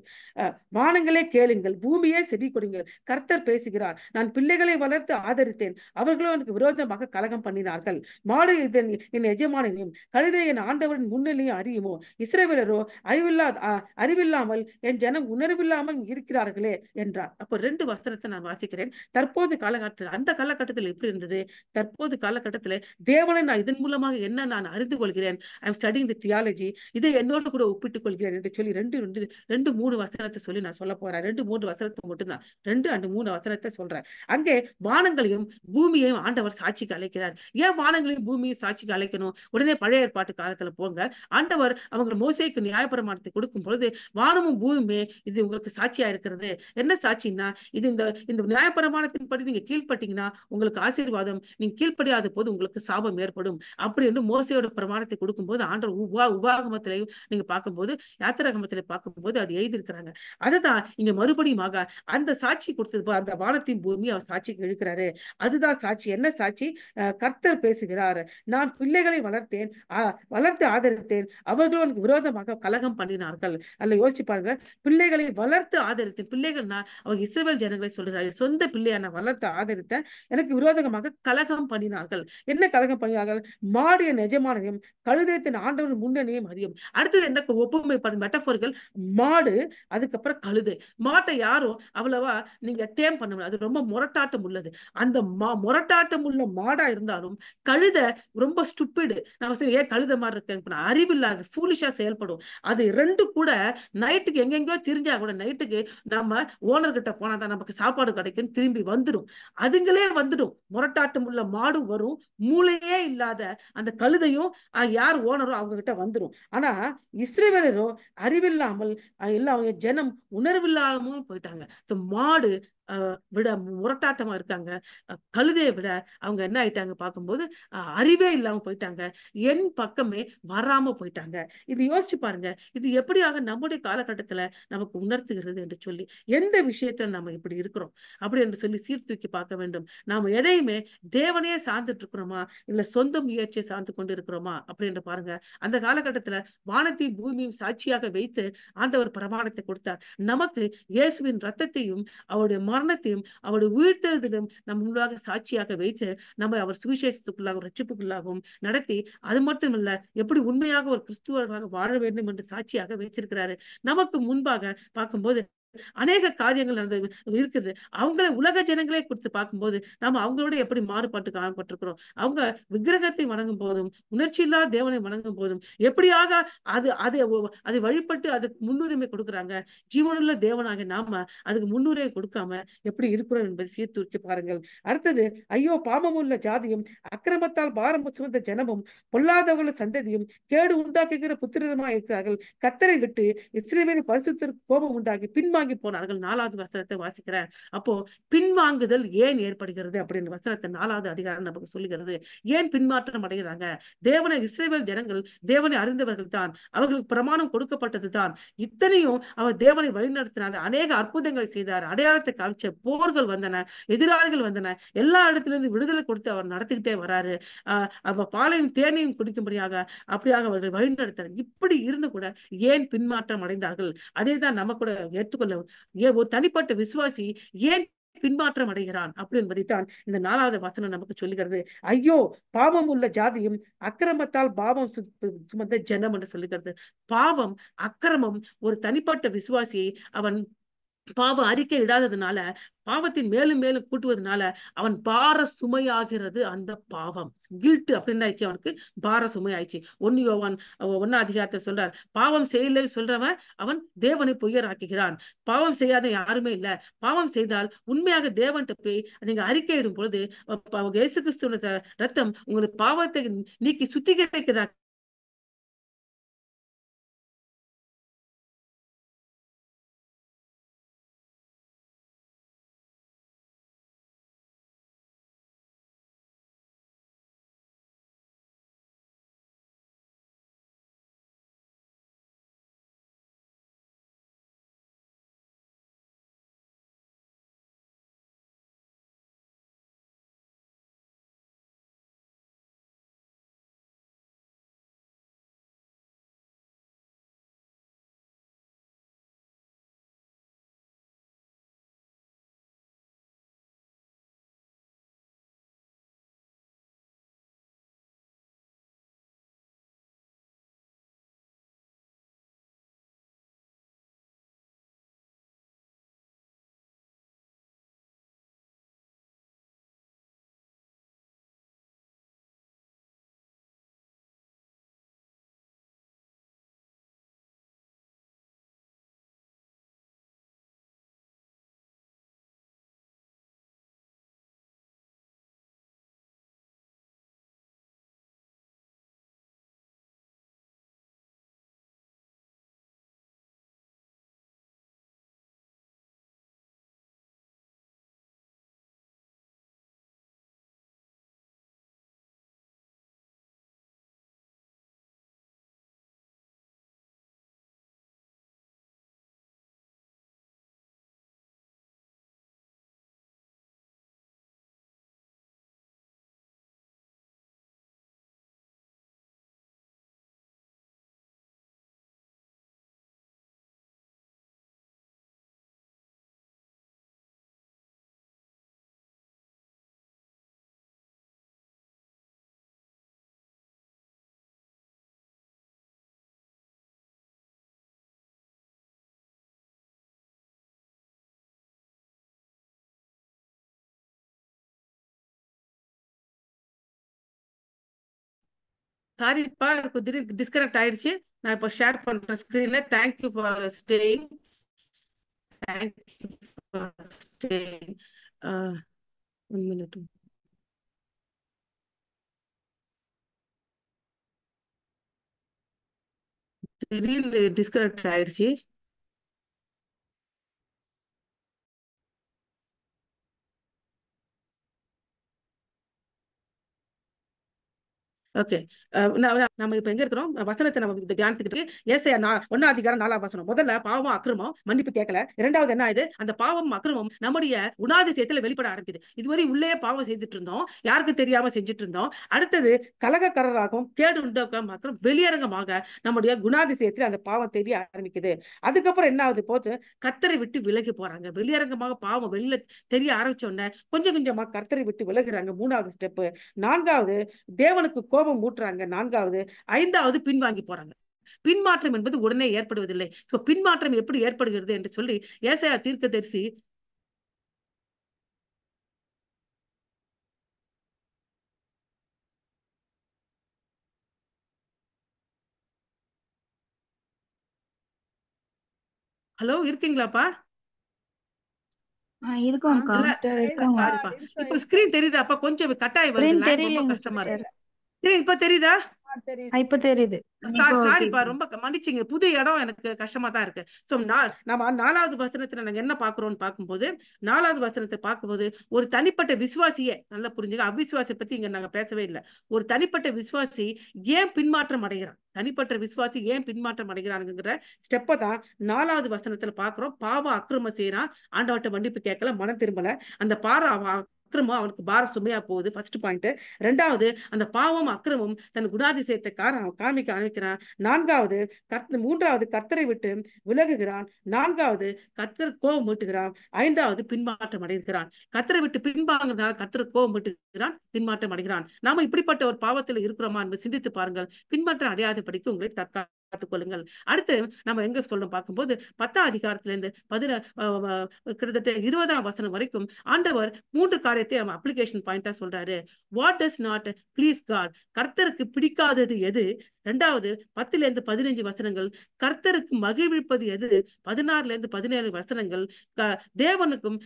வானங்களே கேளுங்கள் பூமியே செவி கொடுங்கள் கர்த்தர் பேசுகிறார் நான் பிள்ளைகளை வளர்த்து ஆதரித்தேன் அவர்களும் எனக்கு விரோதமாக கலகம் பண்ணினார்கள் மாடு இதன் என் எஜமானையும் கழுதை என் ஆண்டவரின் முன்னிலையும் அறியுமோ இஸ்ரேவரோ அறிவில்லா அறிவில்லாமல் என் ஜனம் உணர்வில்லாமல் இருக்கிறார்களே என்றார் அப்போ ரெண்டு வசனத்தை நான் வாசிக்கிறேன் தற்போது காலகட்டத்தில் அந்த காலகட்டத்தில் எப்படி இருந்தது தற்போது காலகட்டத்தில் தேவனை நான் இதன் மூலமாக என்ன நான் அறிந்து கொள்கிறேன் ஐ ஸ்டடிங் தி தியாலஜி இதை என்னோட கூட ஒப்பிட்டு ஒப்பிட்டுக் கொள்கிறேன் என்று சொல்லி ரெண்டு ரெண்டு ரெண்டு மூணு வசனத்தை சொல்லி நான் சொல்ல போறேன் ரெண்டு மூணு வசனத்தை மட்டும்தான் ரெண்டு அண்டு மூணு வசனத்தை சொல்றேன் அங்கே வானங்களையும் பூமியையும் ஆண்டவர் சாட்சிக்கு அழைக்கிறார் ஏன் வானங்களையும் பூமியையும் சாட்சிக்கு அழைக்கணும் உடனே பழைய ஏற்பாட்டு காலத்துல போங்க ஆண்டவர் அவங்க மோசைக்கு நியாயபிரமாணத்தை கொடுக்கும் பொழுது வானமும் பூமியுமே இது உங்களுக்கு சாட்சியா இருக்கிறது என்ன சாட்சின்னா இது இந்த இந்த நியாயபிரமாணத்தின் படி நீங்க கீழ்பட்டீங்கன்னா உங்களுக்கு ஆசீர்வாதம் நீங்க கீழ்படியாத போது உங்களுக்கு சாபம் ஏற்படும் அப்படி என்று மோசையோட பிரமாணத்தை கொடுக்கும்போது ஆண்டவர் உபா உபாகமத்திலையும் நீங்க பார்க்கும்போது பார்க்கும்போது யாத்திராகமத்துல பார்க்கும்போது அது எழுதியிருக்கிறாங்க அதுதான் இங்க மறுபடியும் அந்த சாட்சி கொடுத்தது அந்த வானத்தின் பூமி அவர் சாட்சி இழுக்கிறாரு அதுதான் சாட்சி என்ன சாட்சி கர்த்தர் பேசுகிறார் நான் பிள்ளைகளை வளர்த்தேன் வளர்த்து ஆதரித்தேன் அவர்களும் எனக்கு விரோதமாக கலகம் பண்ணினார்கள் அல்ல யோசிச்சு பாருங்க பிள்ளைகளை வளர்த்து ஆதரித்தேன் பிள்ளைகள்னா அவங்க இஸ்ரேல் ஜனங்களை சொல்கிறார்கள் சொந்த பிள்ளையை நான் வளர்த்து ஆதரித்த எனக்கு விரோதமாக கலகம் பண்ணினார்கள் என்ன கலகம் பண்ணினார்கள் மாடிய நிஜமானையும் கழுதத்தின் ஆண்டவன் முன்னணியும் அறியும் அடுத்தது என்ன ஒப்புமைப்படு மெட்டஃபோர்கள் மாடு அதுக்கப்புறம் கழுது மாட்டை யாரும் அவ்வளவா நீங்க டேம் பண்ண முடியாது அது ரொம்ப முரட்டாட்டம் உள்ளது அந்த மா முரட்டாட்டம் உள்ள மாடா இருந்தாலும் கழுத ரொம்ப ஸ்டுப்பிடு நம்ம சரி ஏன் கழுத மாதிரி இருக்கேன் அறிவு இல்லாத ஃபூலிஷா செயல்படும் அது ரெண்டு கூட நைட்டுக்கு எங்கெங்கயோ தெரிஞ்சா கூட நைட்டுக்கு நம்ம ஓனர்கிட்ட போனாதான் நமக்கு சாப்பாடு கிடைக்கும் திரும்பி வந்துடும் அதுங்களே வந்துடும் முரட்டாட்டம் உள்ள மாடும் வரும் மூளையே இல்லாத அந்த கழுதையும் யார் ஓனரும் அவங்க கிட்ட வந்துடும் ஆனா இஸ்ரேல் அனைவரும் அறிவில்லாமல் இல்லை அவங்க ஜனம் உணர்வில்லாமல் போயிட்டாங்க மாடு விட முரட்டாட்டமா இருக்காங்க கழுதையை விட அவங்க என்ன ஆயிட்டாங்க பார்க்கும்போது அறிவே இல்லாம போயிட்டாங்க என் பக்கமே வராம போயிட்டாங்க இது யோசிச்சு பாருங்க இது எப்படியாக நம்முடைய காலகட்டத்துல நமக்கு உணர்த்துகிறது என்று சொல்லி எந்த விஷயத்துல நம்ம இப்படி இருக்கிறோம் அப்படி என்று சொல்லி சீர்தூக்கி பார்க்க வேண்டும் நாம் எதையுமே தேவனையே சார்ந்துட்டு இருக்கிறோமா இல்ல சொந்த முயற்சியை சார்ந்து கொண்டு இருக்கிறோமா என்று பாருங்க அந்த காலகட்டத்துல வானத்தையும் பூமியும் சாட்சியாக வைத்து ஆண்டவர் பிரமாணத்தை கொடுத்தார் நமக்கு இயேசுவின் ரத்தத்தையும் அவருடைய மரணத்தையும் அவருடைய உயிர்த்தெழுதலும் நம் முன்பாக சாட்சியாக வைத்து நம்ம அவர் சுவிசேஷத்துக்குள்ளாகவும் ரட்சிப்புக்குள்ளாகவும் நடத்தி அது மட்டும் இல்ல எப்படி உண்மையாக ஒரு கிறிஸ்துவர்களாக வாழ வேண்டும் என்று சாட்சியாக வைச்சிருக்கிறாரு நமக்கு முன்பாக பார்க்கும்போது அநேக காரியங்கள் நடந்து இருக்குது அவங்கள உலக ஜனங்களே கொடுத்து பார்க்கும்போது நாம அவங்களோட எப்படி மாறுபாட்டு காணப்பட்டிருக்கிறோம் அவங்க விக்கிரகத்தை வணங்கும் போதும் உணர்ச்சி இல்லாத தேவனை வணங்கும் போதும் எப்படியாக அது அது அது வழிபட்டு அதுக்கு முன்னுரிமை கொடுக்குறாங்க ஜீவனுள்ள தேவனாக நாம அதுக்கு முன்னுரிமை கொடுக்காம எப்படி இருக்கிறோம் என்பதை சீர்தூக்கி பாருங்கள் அடுத்தது ஐயோ பாமம் உள்ள ஜாதியும் அக்கிரமத்தால் பாரம் சுமந்த ஜனமும் பொல்லாதவர்கள் சந்ததியும் கேடு உண்டாக்குகிற புத்திரமா இருக்கிறார்கள் கத்தரை விட்டு இஸ்ரேவேலின் பரிசுத்திற்கு கோபம் உண்டாகி பின்மா பின்வாங்கி போனார்கள் நாலாவது வசனத்தை வாசிக்கிறேன் அப்போ பின்வாங்குதல் ஏன் ஏற்படுகிறது அப்படின்னு வசனத்தை நாலாவது அதிகாரம் நமக்கு சொல்லுகிறது ஏன் பின்மாற்றம் அடைகிறாங்க தேவனை இஸ்ரேவேல் ஜனங்கள் தேவனை அறிந்தவர்கள் தான் அவர்களுக்கு பிரமாணம் கொடுக்கப்பட்டது தான் இத்தனையும் அவர் தேவனை வழிநடத்தினார் அநேக அற்புதங்களை செய்தார் அடையாளத்தை காமிச்ச போர்கள் வந்தன எதிராளிகள் வந்தன எல்லா இடத்திலிருந்து விடுதலை கொடுத்து அவர் நடத்திக்கிட்டே வராரு அப்ப பாலையும் தேனையும் குடிக்கும்படியாக அப்படியாக அவர்கள் வழிநடத்தினர் இப்படி இருந்து கூட ஏன் பின்மாற்றம் அடைந்தார்கள் அதே தான் நம்ம கூட ஏற்றுக்கொள்ள ஏ ஒரு தனிப்பட்ட விசுவாசி ஏன் பின்மாற்றம் அடைகிறான் அப்படி என்பதைத்தான் இந்த நாலாவது வசனம் நமக்கு சொல்லுகிறது ஐயோ பாவம் உள்ள ஜாதியும் அக்கிரமத்தால் பாவம் சுமந்த ஜனம் என்று சொல்லுகிறது பாவம் அக்கிரமம் ஒரு தனிப்பட்ட விசுவாசியை அவன் பாவ அறிக்கை இடாததுனால பாவத்தின் மேலும் மேலும் கூட்டுவதனால அவன் பார சுமையாகிறது அந்த பாவம் கில்ட் அப்படின்னு ஆயிடுச்சு அவனுக்கு பார சுமை ஆயிடுச்சு ஒன்னு யோவான் ஒன்னா அதிகாரத்தை சொல்றார் பாவம் செய்யலை சொல்றவன் அவன் தேவனை பொய்யராக்குகிறான் பாவம் செய்யாத யாருமே இல்ல பாவம் செய்தால் உண்மையாக தேவன்கிட்ட போய் நீங்க அறிக்கையிடும் பொழுது இயேசு கிறிஸ்துவ ரத்தம் உங்களுக்கு பாவத்தை நீக்கி சுத்திகரிக்கிறதா சாரிப்பா எனக்கு திடீர் டிஸ்கனெக்ட் ஆயிடுச்சு நான் இப்போ ஷேர் பண்ற ஸ்கிரீன்ல you for staying you for staying one minute திடீர் டிஸ்கனெக்ட் ஆயிடுச்சு ஓகே uh, நம்ம இப்ப எங்க இருக்கிறோம் வசனத்தை நம்ம தியானத்துக்கிட்டு ஏசையா ஒன்னா அதிகாரம் நாலாம் வசனம் முதல்ல பாவம் அக்கிரமம் மன்னிப்பு கேட்கல இரண்டாவது என்ன ஆயுது அந்த பாவம் அக்கிரமம் நம்முடைய உணாதிசயத்துல வெளிப்பட ஆரம்பிக்குது இதுவரை உள்ளே பாவம் செய்துட்டு இருந்தோம் யாருக்கும் தெரியாம செஞ்சுட்டு இருந்தோம் அடுத்தது கலகக்காரராகவும் கேடு உண்டாக்கும் அக்கிரம் வெளியரங்கமாக நம்முடைய குணாதிசயத்துல அந்த பாவம் தெரிய ஆரம்பிக்குது அதுக்கப்புறம் என்ன ஆகுது போது கத்தரை விட்டு விலகி போறாங்க வெளியரங்கமாக பாவம் வெளியில தெரிய ஆரம்பிச்ச உடனே கொஞ்சம் கொஞ்சமா கத்தரை விட்டு விலகுறாங்க மூணாவது ஸ்டெப் நான்காவது தேவனுக்கு கோபம் ஊற்றுறாங்க நான்காவது ஐந்தாவது பின்வாங்கி போறாங்க பின்மாற்றம் என்பது உடனே ஏற்படுவதில்லை இப்போ பின்மாற்றம் எப்படி ஏற்படுகிறது என்று சொல்லி ஏசையா தீர்க்க தரிசி ஹலோ இருக்கீங்களாப்பா இருக்கும் இப்ப ஸ்கிரீன் தெரியுதாப்பா கொஞ்சம் கட்டாயம் வருது ரொம்ப கஷ்டமா இருக்கு இப்ப தெரியுதா இப்ப தெரியுது சாரி சாரிப்பா ரொம்ப மன்னிச்சிங்க புது இடம் எனக்கு கஷ்டமா தான் இருக்கு சோ நம்ம நாலாவது வசனத்துல நாங்க என்ன பாக்குறோம்னு பாக்கும்போது நாலாவது வசனத்தை பாக்கும்போது ஒரு தனிப்பட்ட விசுவாசிய நல்லா புரிஞ்சுங்க அவிசுவாசிய பத்தி இங்க நாங்க பேசவே இல்ல ஒரு தனிப்பட்ட விசுவாசி ஏன் பின்மாற்றம் அடைகிறான் தனிப்பட்ட விசுவாசி ஏன் பின்மாற்றம் அடைகிறானுங்கிற ஸ்டெப்பை தான் நாலாவது வசனத்துல பாக்குறோம் பாவ அக்கிரம செய்யறான் ஆண்டவட்ட மன்னிப்பு கேட்கல மனம் திரும்பல அந்த பார அக்கிரமம் அவனுக்கு பார சுமையா போகுது ஃபர்ஸ்ட் பாயிண்ட் ரெண்டாவது அந்த பாவம் அக்கிரமம் தன் குணாதிசயத்தை காரணம் காமிக்க ஆரம்பிக்கிறான் நான்காவது கத்த மூன்றாவது கர்த்தரை விட்டு விலகுகிறான் நான்காவது கர்த்தர் கோபம் விட்டுகிறான் ஐந்தாவது பின்மாற்றம் அடைகிறான் கர்த்தரை விட்டு பின்வாங்கிறதுனால கர்த்தர் கோபம் விட்டுகிறான் பின்மாற்றம் அடைகிறான் நாம இப்படிப்பட்ட ஒரு பாவத்தில் இருக்கிறோமா என்று சிந்தித்து பாருங்கள் பின்மாற்றம் அடையாத படிக்க உங்களை தற்கா பார்த்துக்கொள்ளுங்கள் கொள்ளுங்கள் அடுத்து நம்ம எங்க சொல்லணும் பார்க்கும்போது பத்தாம் அதிகாரத்திலிருந்து பதின கிட்டத்தட்ட இருபதாம் வசனம் வரைக்கும் ஆண்டவர் மூன்று காரியத்தை அவன் அப்ளிகேஷன் பாயிண்டா சொல்றாரு what is not please God கர்த்தருக்கு பிடிக்காதது எது ரெண்டாவது பத்துல இருந்து பதினஞ்சு வசனங்கள் கர்த்தருக்கு மகிழ்விப்பது எது பதினாறுல இருந்து பதினேழு வசனங்கள் தேவனுக்கும்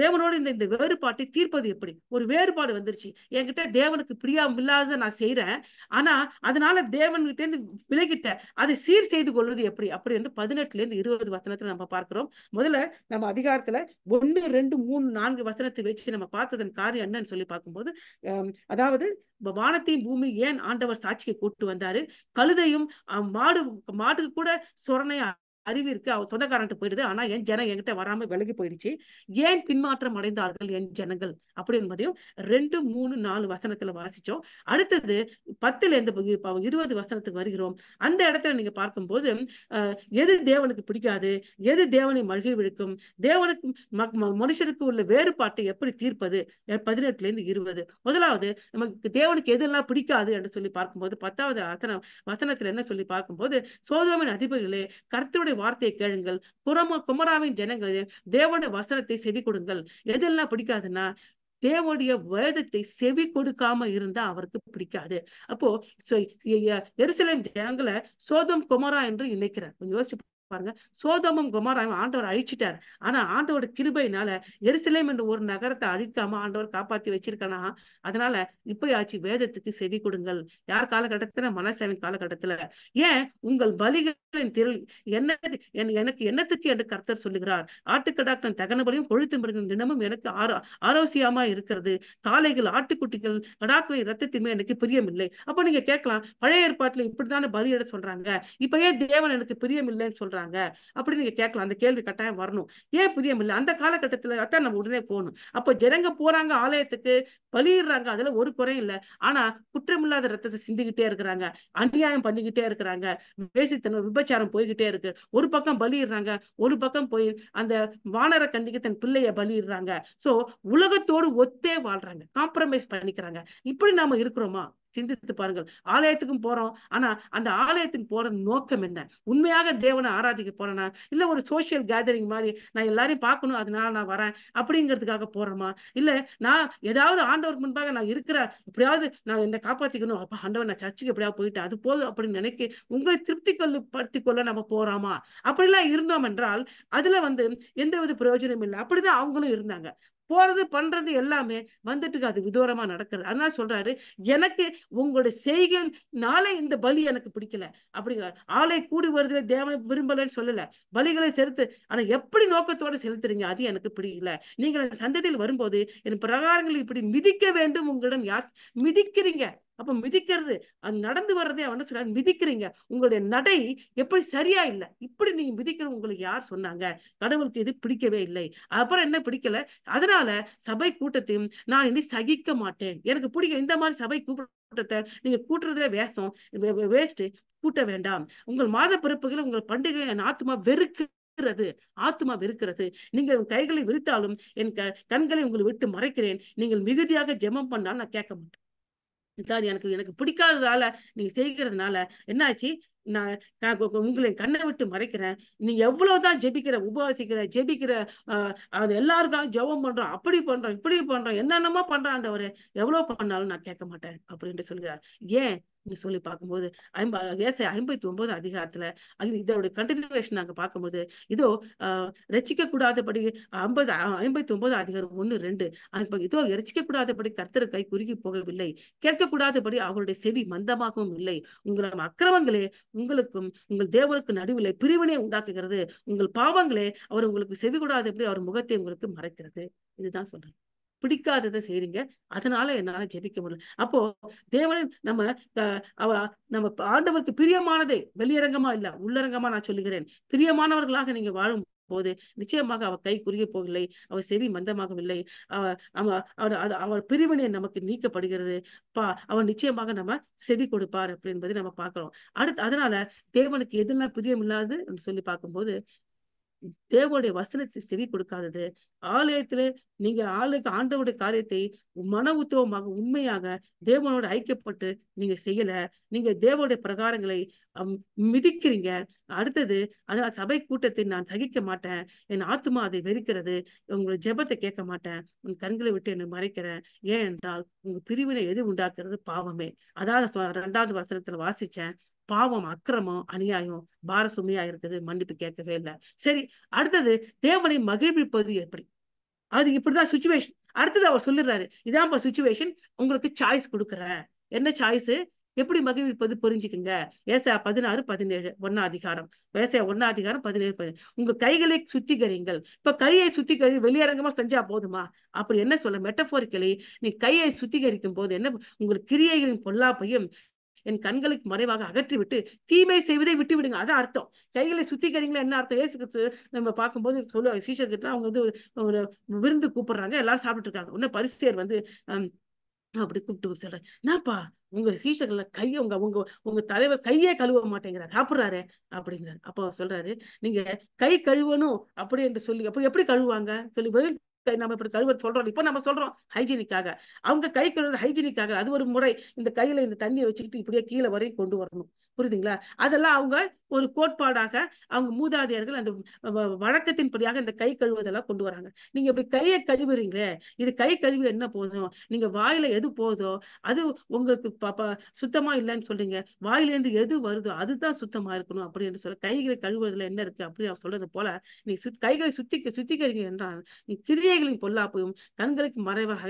தேவனோட இந்த இந்த வேறுபாட்டை தீர்ப்பது எப்படி ஒரு வேறுபாடு வந்துருச்சு என்கிட்ட தேவனுக்கு பிரியம் இல்லாத நான் செய்யறேன் ஆனா அதனால தேவன்கிட்ட இருந்து விலகிட்டேன் அதை சீர் செய்து கொள்வது எப்படி அப்படி என்று பதினெட்டுல இருந்து இருபது வசனத்துல நம்ம பார்க்கிறோம் முதல்ல நம்ம அதிகாரத்துல ஒன்னு ரெண்டு மூணு நான்கு வசனத்தை வச்சு நம்ம பார்த்ததன் காரியம் என்னன்னு சொல்லி பார்க்கும்போது அதாவது வானத்தையும் பூமி ஏன் ஆண்டவர் சாட்சியை கூட்டு வந்தாரு கழுதையும் மாடு மாட்டுக்கு கூட சொரணையா அறிவிற்கு அவ சொந்தக்காரன்ட்டு போயிடுது ஆனா என் ஜனம் என்கிட்ட வராம விலகி போயிடுச்சு ஏன் பின்மாற்றம் அடைந்தார்கள் என் ஜனங்கள் அப்படி என்பதையும் ரெண்டு மூணு நாலு வசனத்துல வாசிச்சோம் அடுத்தது பத்துல இருபது வசனத்துக்கு வருகிறோம் அந்த இடத்துல நீங்க பார்க்கும்போது எது தேவனுக்கு பிடிக்காது எது தேவனை மழுகி விழுக்கும் தேவனுக்கு மனுஷனுக்கு உள்ள வேறுபாட்டை எப்படி தீர்ப்பது பதினெட்டுல இருந்து இருபது முதலாவது நமக்கு தேவனுக்கு எதெல்லாம் பிடிக்காது என்று சொல்லி பார்க்கும்போது பத்தாவது வசனம் வசனத்துல என்ன சொல்லி பார்க்கும்போது சோதோமின் அதிபர்களே கருத்துடைய வார்த்தையை கேளுங்கள் குரம குமராவின் ஜனங்களே தேவனுடைய வசனத்தை செவி கொடுங்கள் எதெல்லாம் பிடிக்காதுன்னா தேவனுடைய வேதத்தை செவி கொடுக்காம இருந்தா அவருக்கு பிடிக்காது அப்போ எருசலேம் ஜனங்களை சோதம் குமரா என்று நினைக்கிறார் கொஞ்சம் யோசிச்சு பாருங்க சோதமும் குமாராயும் ஆண்டவர் அழிச்சிட்டார் ஆனா ஆண்டவோட கிருபையினால எருசலேம் என்ற ஒரு நகரத்தை அழிக்காம ஆண்டவர் காப்பாத்தி வச்சிருக்கனா அதனால இப்பயாச்சு வேதத்துக்கு செவி கொடுங்கள் யார் காலகட்டத்துல மனசேவை காலகட்டத்துல ஏன் உங்கள் பலிகளின் திரள் என்ன எனக்கு என்னத்துக்கு என்று கர்த்தர் சொல்லுகிறார் ஆட்டுக்கடாக்கள் தகனபலியும் கொழுத்து மிருகம் தினமும் எனக்கு ஆரோ ஆரோசியமா இருக்கிறது காளைகள் ஆட்டுக்குட்டிகள் கடாக்களின் இரத்தத்தின்மே எனக்கு பிரியமில்லை அப்ப நீங்க கேட்கலாம் பழைய ஏற்பாட்டுல இப்படிதான பலியிட சொல்றாங்க இப்பயே தேவன் எனக்கு பிரியமில்லைன்னு சொல்றாங்க சொல்றாங்க அப்படின்னு நீங்க கேட்கலாம் அந்த கேள்வி கட்டாயம் வரணும் ஏன் புதியம் முடியல அந்த காலகட்டத்துல அதான் நம்ம உடனே போகணும் அப்போ ஜனங்க போறாங்க ஆலயத்துக்கு பலியிடுறாங்க அதுல ஒரு குறையும் இல்லை ஆனா குற்றமில்லாத ரத்தத்தை சிந்திக்கிட்டே இருக்கிறாங்க அநியாயம் பண்ணிக்கிட்டே இருக்கிறாங்க வேசித்தனம் விபச்சாரம் போய்கிட்டே இருக்கு ஒரு பக்கம் பலியிடுறாங்க ஒரு பக்கம் போய் அந்த வானர கண்டிக்கு தன் பிள்ளைய பலியிடுறாங்க சோ உலகத்தோடு ஒத்தே வாழ்றாங்க காம்ப்ரமைஸ் பண்ணிக்கிறாங்க இப்படி நாம இருக்கிறோமா சிந்தித்து பாருங்கள் ஆலயத்துக்கும் போறோம் ஆனா அந்த ஆலயத்துக்கு போற நோக்கம் என்ன உண்மையாக தேவனை ஆராதிக்க போறேனா இல்ல ஒரு சோசியல் கேதரிங் மாதிரி நான் எல்லாரையும் பார்க்கணும் அதனால நான் வரேன் அப்படிங்கிறதுக்காக போறோமா இல்ல நான் ஏதாவது ஆண்டவருக்கு முன்பாக நான் இருக்கிற எப்படியாவது நான் என்னை காப்பாத்திக்கணும் அப்ப ஆண்டவர் நான் சர்ச்சுக்கு எப்படியாவது போயிட்டு அது போதும் அப்படின்னு நினைக்க உங்களை திருப்தி கொள்ளுப்படுத்திக் கொள்ள நம்ம போறோமா அப்படிலாம் இருந்தோம் என்றால் அதுல வந்து எந்த வித பிரயோஜனம் இல்லை அப்படிதான் அவங்களும் இருந்தாங்க போறது பண்றது எல்லாமே வந்துட்டு அது விதோரமா நடக்கிறது அதனால சொல்றாரு எனக்கு உங்களுடைய செய்கைனால இந்த பலி எனக்கு பிடிக்கல அப்படிங்கிற ஆலை கூடி வருதுல தேவ விரும்பலன்னு சொல்லல பலிகளை செலுத்து ஆனா எப்படி நோக்கத்தோட செலுத்துறீங்க அது எனக்கு பிடிக்கல நீங்கள் சந்ததியில் வரும்போது என் பிரகாரங்களை இப்படி மிதிக்க வேண்டும் உங்களிடம் யார் மிதிக்கிறீங்க அப்ப மிதிக்கிறது அது நடந்து வர்றதே அவன் சொல்ல மிதிக்கிறீங்க உங்களுடைய நடை எப்படி சரியா இல்லை இப்படி நீங்க மிதிக்கிற உங்களுக்கு யார் சொன்னாங்க கடவுளுக்கு இது பிடிக்கவே இல்லை அப்புறம் என்ன பிடிக்கல அதனால சபை கூட்டத்தையும் நான் இனி சகிக்க மாட்டேன் எனக்கு பிடிக்கும் இந்த மாதிரி சபை கூட்டத்தை நீங்க கூட்டுறதுல வேஷம் வேஸ்ட் கூட்ட வேண்டாம் உங்கள் மாத பிறப்புகளை உங்கள் பண்டிகை என் ஆத்மா வெறுக்கு வெறுக்கிறது ஆத்மா வெறுக்கிறது நீங்கள் கைகளை விரித்தாலும் என் கண்களை உங்களை விட்டு மறைக்கிறேன் நீங்கள் மிகுதியாக ஜெமம் பண்ணால் நான் கேட்க மாட்டேன் சார் எனக்கு எனக்கு பிடிக்காததால நீங்க செய்கிறதுனால என்னாச்சு நான் நான் உங்களை கண்ணை விட்டு மறைக்கிறேன் நீங்க எவ்வளவுதான் ஜெபிக்கிற உபவாசிக்கிற ஜெபிக்கிற அது எல்லாருக்காக ஜெபம் பண்றோம் அப்படி பண்றோம் இப்படி பண்றோம் என்னென்னமோ பண்றான்றவரு எவ்வளவு பண்ணாலும் நான் கேட்க மாட்டேன் அப்படின்ட்டு சொல்கிறார் ஏன் சொல்லி பார்க்கும்போது ஐம்பது ஐம்பத்தி ஒன்பது அதிகாரத்துல இதோட கண்டினியூவேஷன் நாங்க பார்க்கும்போது இதோ ரசிக்க கூடாதபடி ஐம்பது ஐம்பத்தி ஒன்பது அதிகாரம் ஒண்ணு ரெண்டு இதோ ரசிக்க கூடாதபடி கர்த்தர் கை குறுகி போகவில்லை கேட்கக்கூடாதபடி அவருடைய செவி மந்தமாகவும் இல்லை உங்களோட அக்கிரமங்களே உங்களுக்கும் உங்கள் தேவனுக்கு நடுவில் பிரிவினை உண்டாக்குகிறது உங்கள் பாவங்களே அவர் உங்களுக்கு செவி கூடாதபடி அவர் முகத்தை உங்களுக்கு மறைக்கிறது இதுதான் சொல்றேன் பிடிக்காததை செய்றீங்க அதனால என்னால ஜெபிக்க முடியல அப்போ தேவனின் நம்ம அவ நம்ம ஆண்டவருக்கு பிரியமானதே வெளியரங்கமா இல்ல உள்ளரங்கமா நான் சொல்லுகிறேன் பிரியமானவர்களாக நீங்க வாழும் போது நிச்சயமாக அவர் கை குறுகிய போகவில்லை அவர் செவி மந்தமாகவில்லை அவர் அவர் பிரிவினை நமக்கு நீக்கப்படுகிறது பா அவர் நிச்சயமாக நம்ம செவி கொடுப்பார் அப்படின்பதை நம்ம பார்க்கிறோம் அடுத்து அதனால தேவனுக்கு எதுனா பிரியம் இல்லாது சொல்லி பார்க்கும்போது தேவனுடைய வசனத்தை செவி கொடுக்காதது ஆலயத்துல நீங்க ஆளுக்கு ஆண்டவுடைய காரியத்தை மன உத்துவமாக உண்மையாக தேவனோட ஐக்கியப்பட்டு நீங்க செய்யல நீங்க தேவனுடைய பிரகாரங்களை மிதிக்கிறீங்க அடுத்தது அதனால் சபை கூட்டத்தை நான் சகிக்க மாட்டேன் என் ஆத்மா அதை வெறுக்கிறது உங்களுடைய ஜெபத்தை கேட்க மாட்டேன் உன் கண்களை விட்டு என்னை மறைக்கிறேன் ஏன் என்றால் உங்க பிரிவினை எது உண்டாக்குறது பாவமே அதாவது ரெண்டாவது வசனத்துல வாசிச்சேன் பாவம் அக்கிரமம் அநியாயம் பாரசுமையா இருக்குது மன்னிப்பு கேட்கவே இல்லை சரி அடுத்தது தேவனை மகிழ்விப்பது எப்படி அது இப்படிதான் சுச்சுவேஷன் அடுத்தது அவர் சொல்லிடுறாரு இப்ப சுச்சுவேஷன் உங்களுக்கு சாய்ஸ் கொடுக்குறேன் என்ன சாய்ஸ் எப்படி மகிழ்விப்பது புரிஞ்சுக்குங்க ஏசா பதினாறு பதினேழு ஒன்னா அதிகாரம் ஏசா ஒன்னா அதிகாரம் பதினேழு பதினேழு உங்க கைகளை சுத்திகரிங்கள் இப்ப கையை சுத்திகரி வெளியரங்கமா செஞ்சா போதுமா அப்படி என்ன சொல்ல மெட்டபோரிக்கலி நீ கையை சுத்திகரிக்கும் போது என்ன உங்களுக்கு கிரியைகளின் பொல்லாப்பையும் என் கண்களுக்கு மறைவாக அகற்றிவிட்டு தீமை செய்வதை விட்டு விடுங்க அதான் அர்த்தம் கைகளை சுத்திக்கிறீங்களா என்ன அர்த்தம் ஏசு நம்ம பார்க்கும்போது சொல்லு சீசர்கிட்ட அவங்க வந்து ஒரு விருந்து கூப்பிடுறாங்க எல்லாரும் சாப்பிட்டு இருக்காங்க ஒன்னும் பரிசேர் வந்து அப்படி கூப்பிட்டு சொல்றேன் என்னப்பா உங்க சீசர்கள கைய உங்க உங்க உங்க தலைவர் கையே கழுவ மாட்டேங்கிறார் சாப்பிட்றாரு அப்படிங்கிறார் அப்போ சொல்றாரு நீங்க கை கழுவணும் அப்படி என்று சொல்லி அப்படி எப்படி கழுவாங்க சொல்லி பதில் நம்ம இப்படி கழுவ சொல்றோம் இப்போ நம்ம சொல்றோம் ஹைஜீனிக்காக அவங்க கை கழுவுறது ஹைஜீனிக்காக அது ஒரு முறை இந்த கையில இந்த தண்ணியை வச்சுக்கிட்டு இப்படியே கீழே வரையும் கொண்டு வரணும் புரியுதுங்களா அதெல்லாம் அவங்க ஒரு கோட்பாடாக அவங்க மூதாதையர்கள் அந்த வழக்கத்தின்படியாக இந்த கை கழுவுவதெல்லாம் கொண்டு வராங்க நீங்க இப்படி கையை கழுவுறீங்களே இது கை கழுவி என்ன போதும் நீங்க வாயில எது போதோ அது உங்களுக்கு பாப்பா சுத்தமா இல்லைன்னு சொல்றீங்க வாயிலேருந்து எது வருதோ அதுதான் சுத்தமா இருக்கணும் அப்படின்னு சொல்ல கைகளை கழுவுறதுல என்ன இருக்கு அப்படின்னு அவர் சொல்றது போல நீ சு கைகளை சுத்தி சுத்திக்கிறீங்க என்றால் நீ கிரியைகளின் போயும் கண்களுக்கு மறைவாக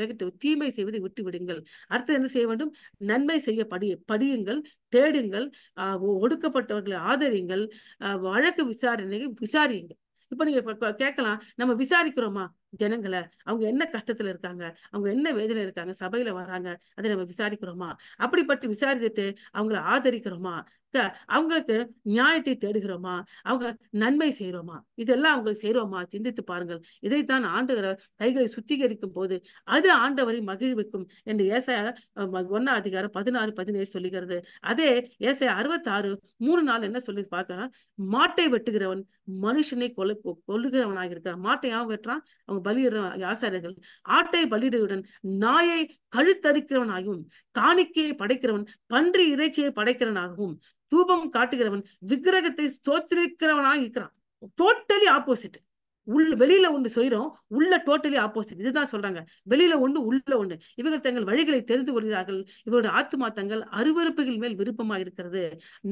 தீமை செய்வதை விட்டு விடுங்கள் அடுத்து என்ன செய்ய வேண்டும் நன்மை செய்ய படி படியுங்கள் தேடுங்கள் ஒடுக்கப்பட்டவர்களை ஆதரிங்கள் வழக்கு விசாரணை விசாரியுங்கள் இப்ப நீங்க கேட்கலாம் நம்ம விசாரிக்கிறோமா ஜனங்களை அவங்க என்ன கஷ்டத்துல இருக்காங்க அவங்க என்ன வேதனை இருக்காங்க சபையில வராங்க அதை நம்ம விசாரிக்கிறோமா அப்படிப்பட்டு விசாரிச்சுட்டு அவங்கள ஆதரிக்கிறோமா அவங்களுக்கு நியாயத்தை தேடுகிறோமா அவங்க நன்மை செய்யறோமா இதெல்லாம் அவங்க செய்யறோமா சிந்தித்து பாருங்கள் இதைத்தான் ஆண்டவர் கைகளை சுத்திகரிக்கும் போது அது ஆண்டவரை மகிழ்விக்கும் என்று ஏசாய ஒன்னா அதிகாரம் பதினாறு பதினேழு சொல்லுகிறது அதே ஏசாய அறுபத்தாறு மூணு நாள் என்ன சொல்லி பார்க்கலாம் மாட்டை வெட்டுகிறவன் மனுஷனை கொலை கொல்லுகிறவனாக இருக்கிறான் மாட்டை யாவும் வெட்டுறான் அவங்க பலியிடுற ஆசாரியர்கள் ஆட்டை பலியிடுடன் நாயை கழுத்தரிக்கிறவனாகவும் காணிக்கையை படைக்கிறவன் பன்றி இறைச்சியை படைக்கிறவனாகவும் தூபம் காட்டுகிறவன் விக்கிரகத்தை ஸ்தோத்திரிக்கிறவனா இருக்கிறான் டோட்டலி ஆப்போசிட் உள்ள வெளியில ஒன்று செய்யறோம் உள்ள டோட்டலி ஆப்போசிட் இதுதான் சொல்றாங்க வெளியில ஒன்று உள்ள ஒன்று இவர்கள் தங்கள் வழிகளை தெரிந்து கொள்கிறார்கள் இவருடைய ஆத்மா தங்கள் அருவறுப்புகள் மேல் விருப்பமா இருக்கிறது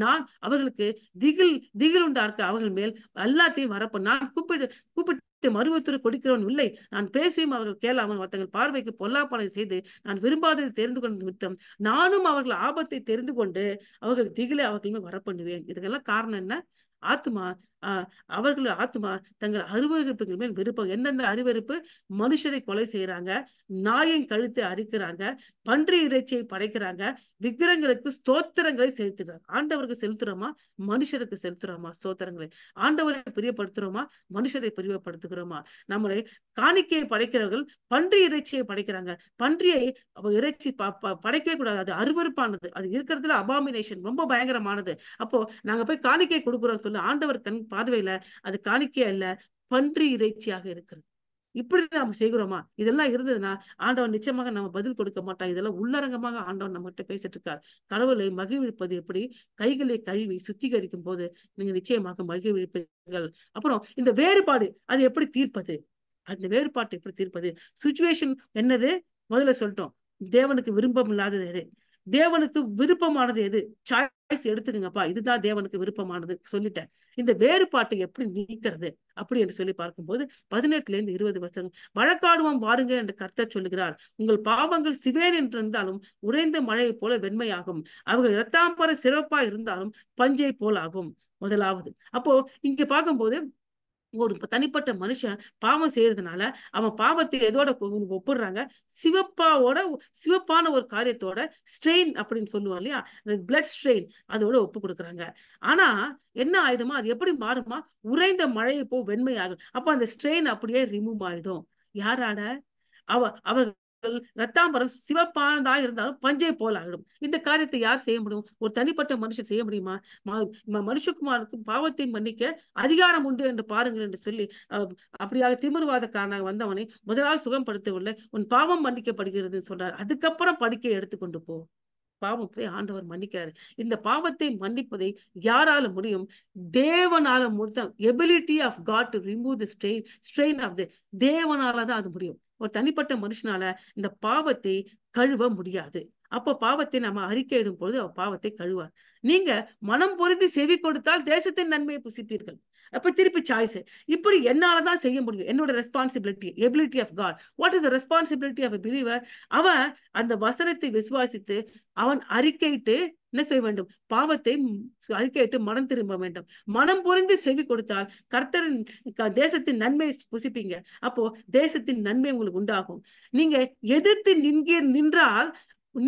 நான் அவர்களுக்கு திகில் திகில் உண்டாக்க அவர்கள் மேல் எல்லாத்தையும் வரப்போ நான் கூப்பிட்டு கூப்பிட்டு மருவத்துறை கொடுக்கிறவன் இல்லை நான் பேசியும் அவர்கள் கேளாமல் தங்கள் பார்வைக்கு பொல்லாப்பனை செய்து நான் விரும்பாததை தெரிந்து கொண்ட நிமித்தம் நானும் அவர்கள் ஆபத்தை தெரிந்து கொண்டு அவர்கள் திகிலை அவர்களுமே வரப்பண்ணுவேன் இதுக்கெல்லாம் காரணம் என்ன ஆத்மா அவர்கள் ஆத்மா தங்கள் அறிவறுப்புகள் மேல் விருப்பம் எந்தெந்த அறிவறுப்பு மனுஷரை கொலை செய்யறாங்க நாயை கழுத்து அரிக்கிறாங்க பன்றி இறைச்சியை படைக்கிறாங்க விக்கிரங்களுக்கு ஸ்தோத்திரங்களை செலுத்துகிறாங்க ஆண்டவருக்கு செலுத்துறோமா மனுஷருக்கு செலுத்துறோமா ஸ்தோத்திரங்களை ஆண்டவரை பிரியப்படுத்துறோமா மனுஷரை பிரியப்படுத்துகிறோமா நம்மளை காணிக்கையை படைக்கிறவர்கள் பன்றி இறைச்சியை படைக்கிறாங்க பன்றியை இறைச்சி படைக்கவே கூடாது அது அறிவறுப்பானது அது இருக்கிறதுல அபாமினேஷன் ரொம்ப பயங்கரமானது அப்போ நாங்க போய் காணிக்கை கொடுக்குறோம் சொல்லி ஆண்டவர் கண் தேவனின் பார்வையில அது காணிக்கையா இல்ல பன்றி இறைச்சியாக இருக்கிறது இப்படி நாம செய்கிறோமா இதெல்லாம் இருந்ததுன்னா ஆண்டவன் நிச்சயமாக நம்ம பதில் கொடுக்க மாட்டோம் இதெல்லாம் உள்ளரங்கமாக ஆண்டவன் நம்மகிட்ட பேசிட்டு இருக்கார் கடவுளை மகிழ்விப்பது எப்படி கைகளை கழுவி சுத்திகரிக்கும் போது நீங்க நிச்சயமாக மகிழ்விப்பீர்கள் அப்புறம் இந்த வேறுபாடு அது எப்படி தீர்ப்பது அந்த வேறுபாட்டை எப்படி தீர்ப்பது சுச்சுவேஷன் என்னது முதல்ல சொல்லிட்டோம் தேவனுக்கு விரும்பம் இல்லாதது தேவனுக்கு விருப்பமானது எது சாய்ஸ் எடுத்துக்கங்கப்பா இதுதான் தேவனுக்கு விருப்பமானது சொல்லிட்டேன் இந்த வேறுபாட்டை எப்படி நீக்கிறது அப்படி என்று சொல்லி பார்க்கும்போது பதினெட்டுல இருந்து இருபது வருஷம் வழக்காடுவோம் வாருங்க என்று கர்த்தர் சொல்லுகிறார் உங்கள் பாவங்கள் சிவேன் என்று இருந்தாலும் உறைந்த மழையை போல வெண்மையாகும் அவர்கள் இரத்தாம்பர சிறப்பா இருந்தாலும் பஞ்சை போலாகும் ஆகும் முதலாவது அப்போ இங்க பார்க்கும்போது ஒரு தனிப்பட்ட மனுஷன் பாவம் செய்யறதுனால அவன் பாவத்தை எதோட ஒப்பிடுறாங்க சிவப்பாவோட சிவப்பான ஒரு காரியத்தோட ஸ்ட்ரெயின் அப்படின்னு சொல்லுவோம் இல்லையா பிளட் ஸ்ட்ரெயின் அதோட ஒப்பு கொடுக்குறாங்க ஆனா என்ன ஆயிடுமா அது எப்படி மாறுமா உறைந்த மழையை போ வெண்மை ஆகும் அப்போ அந்த ஸ்ட்ரெயின் அப்படியே ரிமூவ் ஆயிடும் யாராட அவ அவர் ரத்தாம்பரம் சிவப்பானதாக இருந்தாலும் பஞ்சை போல் ஆகிடும் இந்த காரியத்தை யார் செய்ய முடியும் ஒரு தனிப்பட்ட மனுஷன் செய்ய முடியுமா மனுஷகுமாருக்கு பாவத்தை மன்னிக்க அதிகாரம் உண்டு என்று பாருங்கள் என்று சொல்லி அப்படியாக திமிர்வாதக்காரனாக வந்தவனை முதலாவது சுகம்படுத்தவில்லை உன் பாவம் மன்னிக்கப்படுகிறது சொல்றார் அதுக்கப்புறம் படிக்கை எடுத்துக்கொண்டு போ பாவத்தை ஆண்டவர் மன்னிக்கிறார் இந்த பாவத்தை மன்னிப்பதை யாரால முடியும் தேவனால முடியும் ability of God to remove the strain strain of the தேவனால தான் அது முடியும் ஒரு தனிப்பட்ட மனுஷனால இந்த பாவத்தை கழுவ முடியாது அப்போ பாவத்தை நம்ம அறிக்கையிடும் பொழுது அவ பாவத்தை கழுவார் நீங்க மனம் பொருந்தி செவி கொடுத்தால் தேசத்தின் நன்மையை புசிப்பீர்கள் அப்ப திருப்பி சாய்ஸ் இப்படி என்னாலதான் செய்ய முடியும் என்னோட responsibility ability of God what is responsibility of believer அவன் அந்த வசனத்தை விசுவாசித்து அவன் அறிக்கையிட்டு என்ன செய்ய வேண்டும் பாவத்தை அறிக்கையிட்டு மனம் திரும்ப வேண்டும் மனம் புரிந்து செவி கொடுத்தால் கர்த்தரின் தேசத்தின் நன்மை புசிப்பீங்க அப்போ தேசத்தின் நன்மை உங்களுக்கு உண்டாகும் நீங்க எதிர்த்து நின்க நின்றால்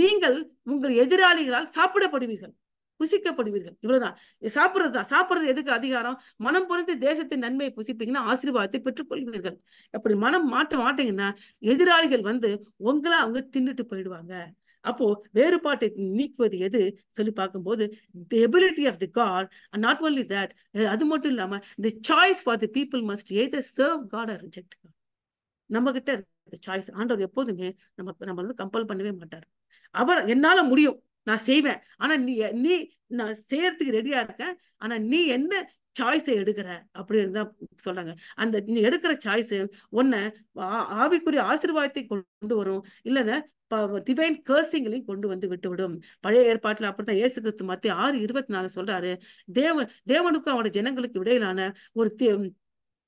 நீங்கள் உங்கள் எதிராளிகளால் சாப்பிடப்படுவீர்கள் புசிக்கப்படுவீர்கள் இவ்வளவுதான் சாப்பிட்றது தான் சாப்பிட்றது எதுக்கு அதிகாரம் மனம் புரிந்து தேசத்தின் நன்மையை புசிப்பீங்கன்னா ஆசீர்வாதத்தை பெற்றுக்கொள்வீர்கள் அப்படி மனம் மாட்ட மாட்டீங்கன்னா எதிராளிகள் வந்து உங்களை அவங்க தின்னுட்டு போயிடுவாங்க அப்போ வேறுபாட்டை நீக்குவது எது சொல்லி பார்க்கும்போது the ability of the God and not only that அது மட்டும் இல்லாம the choice for the people must the serve God or reject நம்ம கிட்ட சாய்ஸ் ஆண்டவர் எப்போதுமே நம்ம நம்ம வந்து கம்பல் பண்ணவே மாட்டார் அவர் என்னால முடியும் நான் செய்வேன் ஆனா நீ நீ நான் செய்யறதுக்கு ரெடியா இருக்கேன் ஆனா நீ எந்த சாய்ஸை எடுக்கிற அப்படின்னு தான் சொல்றாங்க அந்த நீ எடுக்கிற சாய்ஸ் ஒன்ன ஆவிக்குரிய ஆசீர்வாதத்தை கொண்டு வரும் இல்லைன்னா டிவைன் கேர்சிங்களையும் கொண்டு வந்து விட்டுவிடும் பழைய ஏற்பாட்டில் அப்படி தான் ஏசு கிறிஸ்து மத்திய ஆறு இருபத்தி நாலு சொல்றாரு தேவன் தேவனுக்கும் அவனோட ஜனங்களுக்கு இடையிலான ஒரு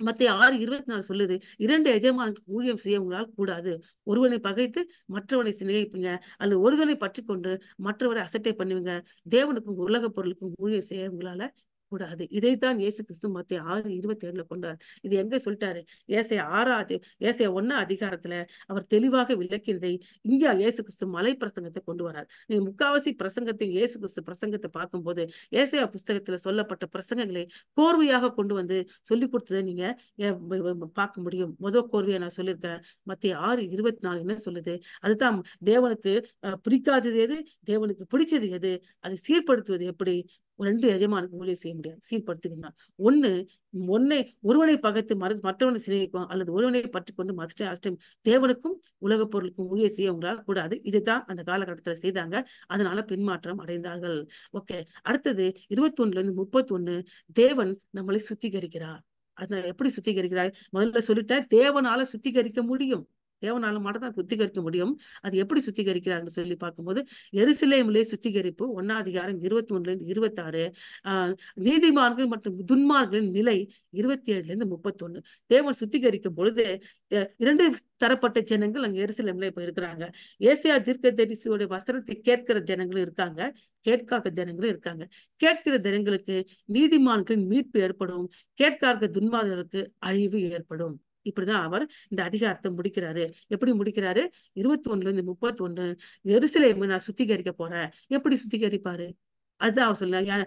மத்திய ஆறு இருபத்தி நாலு சொல்லுது இரண்டு எஜமான ஊழியம் செய்ய உங்களால் கூடாது ஒருவனை பகைத்து மற்றவனை சிநேகிப்பீங்க அல்லது ஒருவனை பற்றி கொண்டு மற்றவரை அசட்டை பண்ணுவீங்க தேவனுக்கும் உலக பொருளுக்கும் ஊழியம் செய்ய உங்களால கூடாது இதைத்தான் இயேசு கிறிஸ்து மத்திய ஆறு இருபத்தி ஏழுல கொண்டார் இது எங்க சொல்லிட்டாரு ஏசை ஆறா ஏசைய ஒன்னா அதிகாரத்துல அவர் தெளிவாக விளக்கியதை இந்தியா இயேசு கிறிஸ்து மலை பிரசங்கத்தை கொண்டு வரார் நீங்க முக்காவாசி பிரசங்கத்தை இயேசு கிறிஸ்து பிரசங்கத்தை பார்க்கும்போது ஏசையா புஸ்தகத்துல சொல்லப்பட்ட பிரசங்கங்களை கோர்வையாக கொண்டு வந்து சொல்லி கொடுத்ததை நீங்க பார்க்க முடியும் முத கோர்வையை நான் சொல்லியிருக்கேன் மத்திய ஆறு இருபத்தி நாலு என்ன சொல்லுது அதுதான் தேவனுக்கு பிடிக்காதது எது தேவனுக்கு பிடிச்சது எது அதை சீர்படுத்துவது எப்படி ரெண்டு எஜமானுக்கு ஊழியர் செய்ய முடியாது சீர்படுத்துகின்றான் ஒண்ணு ஒன்னை ஒருவனை பகத்து மறு மற்றவனை சிநேகிக்கும் அல்லது ஒருவனை பற்றி கொண்டு மற்ற அஷ்டம் தேவனுக்கும் உலகப் பொருளுக்கும் ஊழியர் செய்ய உங்களால் கூடாது இதுதான் அந்த காலகட்டத்தில் செய்தாங்க அதனால பின்மாற்றம் அடைந்தார்கள் ஓகே அடுத்தது இருபத்தி ஒண்ணுல இருந்து முப்பத்தி ஒண்ணு தேவன் நம்மளை சுத்திகரிக்கிறார் அதனால எப்படி சுத்திகரிக்கிறார் முதல்ல சொல்லிட்டேன் தேவனால சுத்திகரிக்க முடியும் தேவனால மட்டும் சுத்திகரிக்க முடியும் அது எப்படி சுத்திகரிக்கிறாங்கன்னு சொல்லி பார்க்கும்போது எருசலேமிலே சுத்திகரிப்பு அதிகாரம் இருபத்தி ஒண்ணுல இருந்து இருபத்தாறு ஆஹ் நீதிமார்கள் மற்றும் துன்மார்களின் நிலை இருபத்தி ஏழுல இருந்து முப்பத்தி ஒன்னு தேவன் சுத்திகரிக்கும் பொழுது இரண்டு தரப்பட்ட ஜனங்கள் அங்க எருசலேம்ல இப்ப இருக்கிறாங்க ஏசியா தீர்க்க தரிசியோட வசனத்தை கேட்கிற ஜனங்களும் இருக்காங்க கேட்காக ஜனங்களும் இருக்காங்க கேட்கிற ஜனங்களுக்கு நீதிமான்களின் மீட்பு ஏற்படும் கேட்காக துன்மார்களுக்கு அழிவு ஏற்படும் இப்படிதான் அவர் இந்த அதிகாரத்தை முடிக்கிறாரு எப்படி முடிக்கிறாரு இருபத்தி ஒண்ணுல இருந்து முப்பத்தி ஒண்ணு எருசலேமு நான் சுத்திகரிக்க போறேன் எப்படி சுத்திகரிப்பாரு அதுதான் அவர் சொல்ல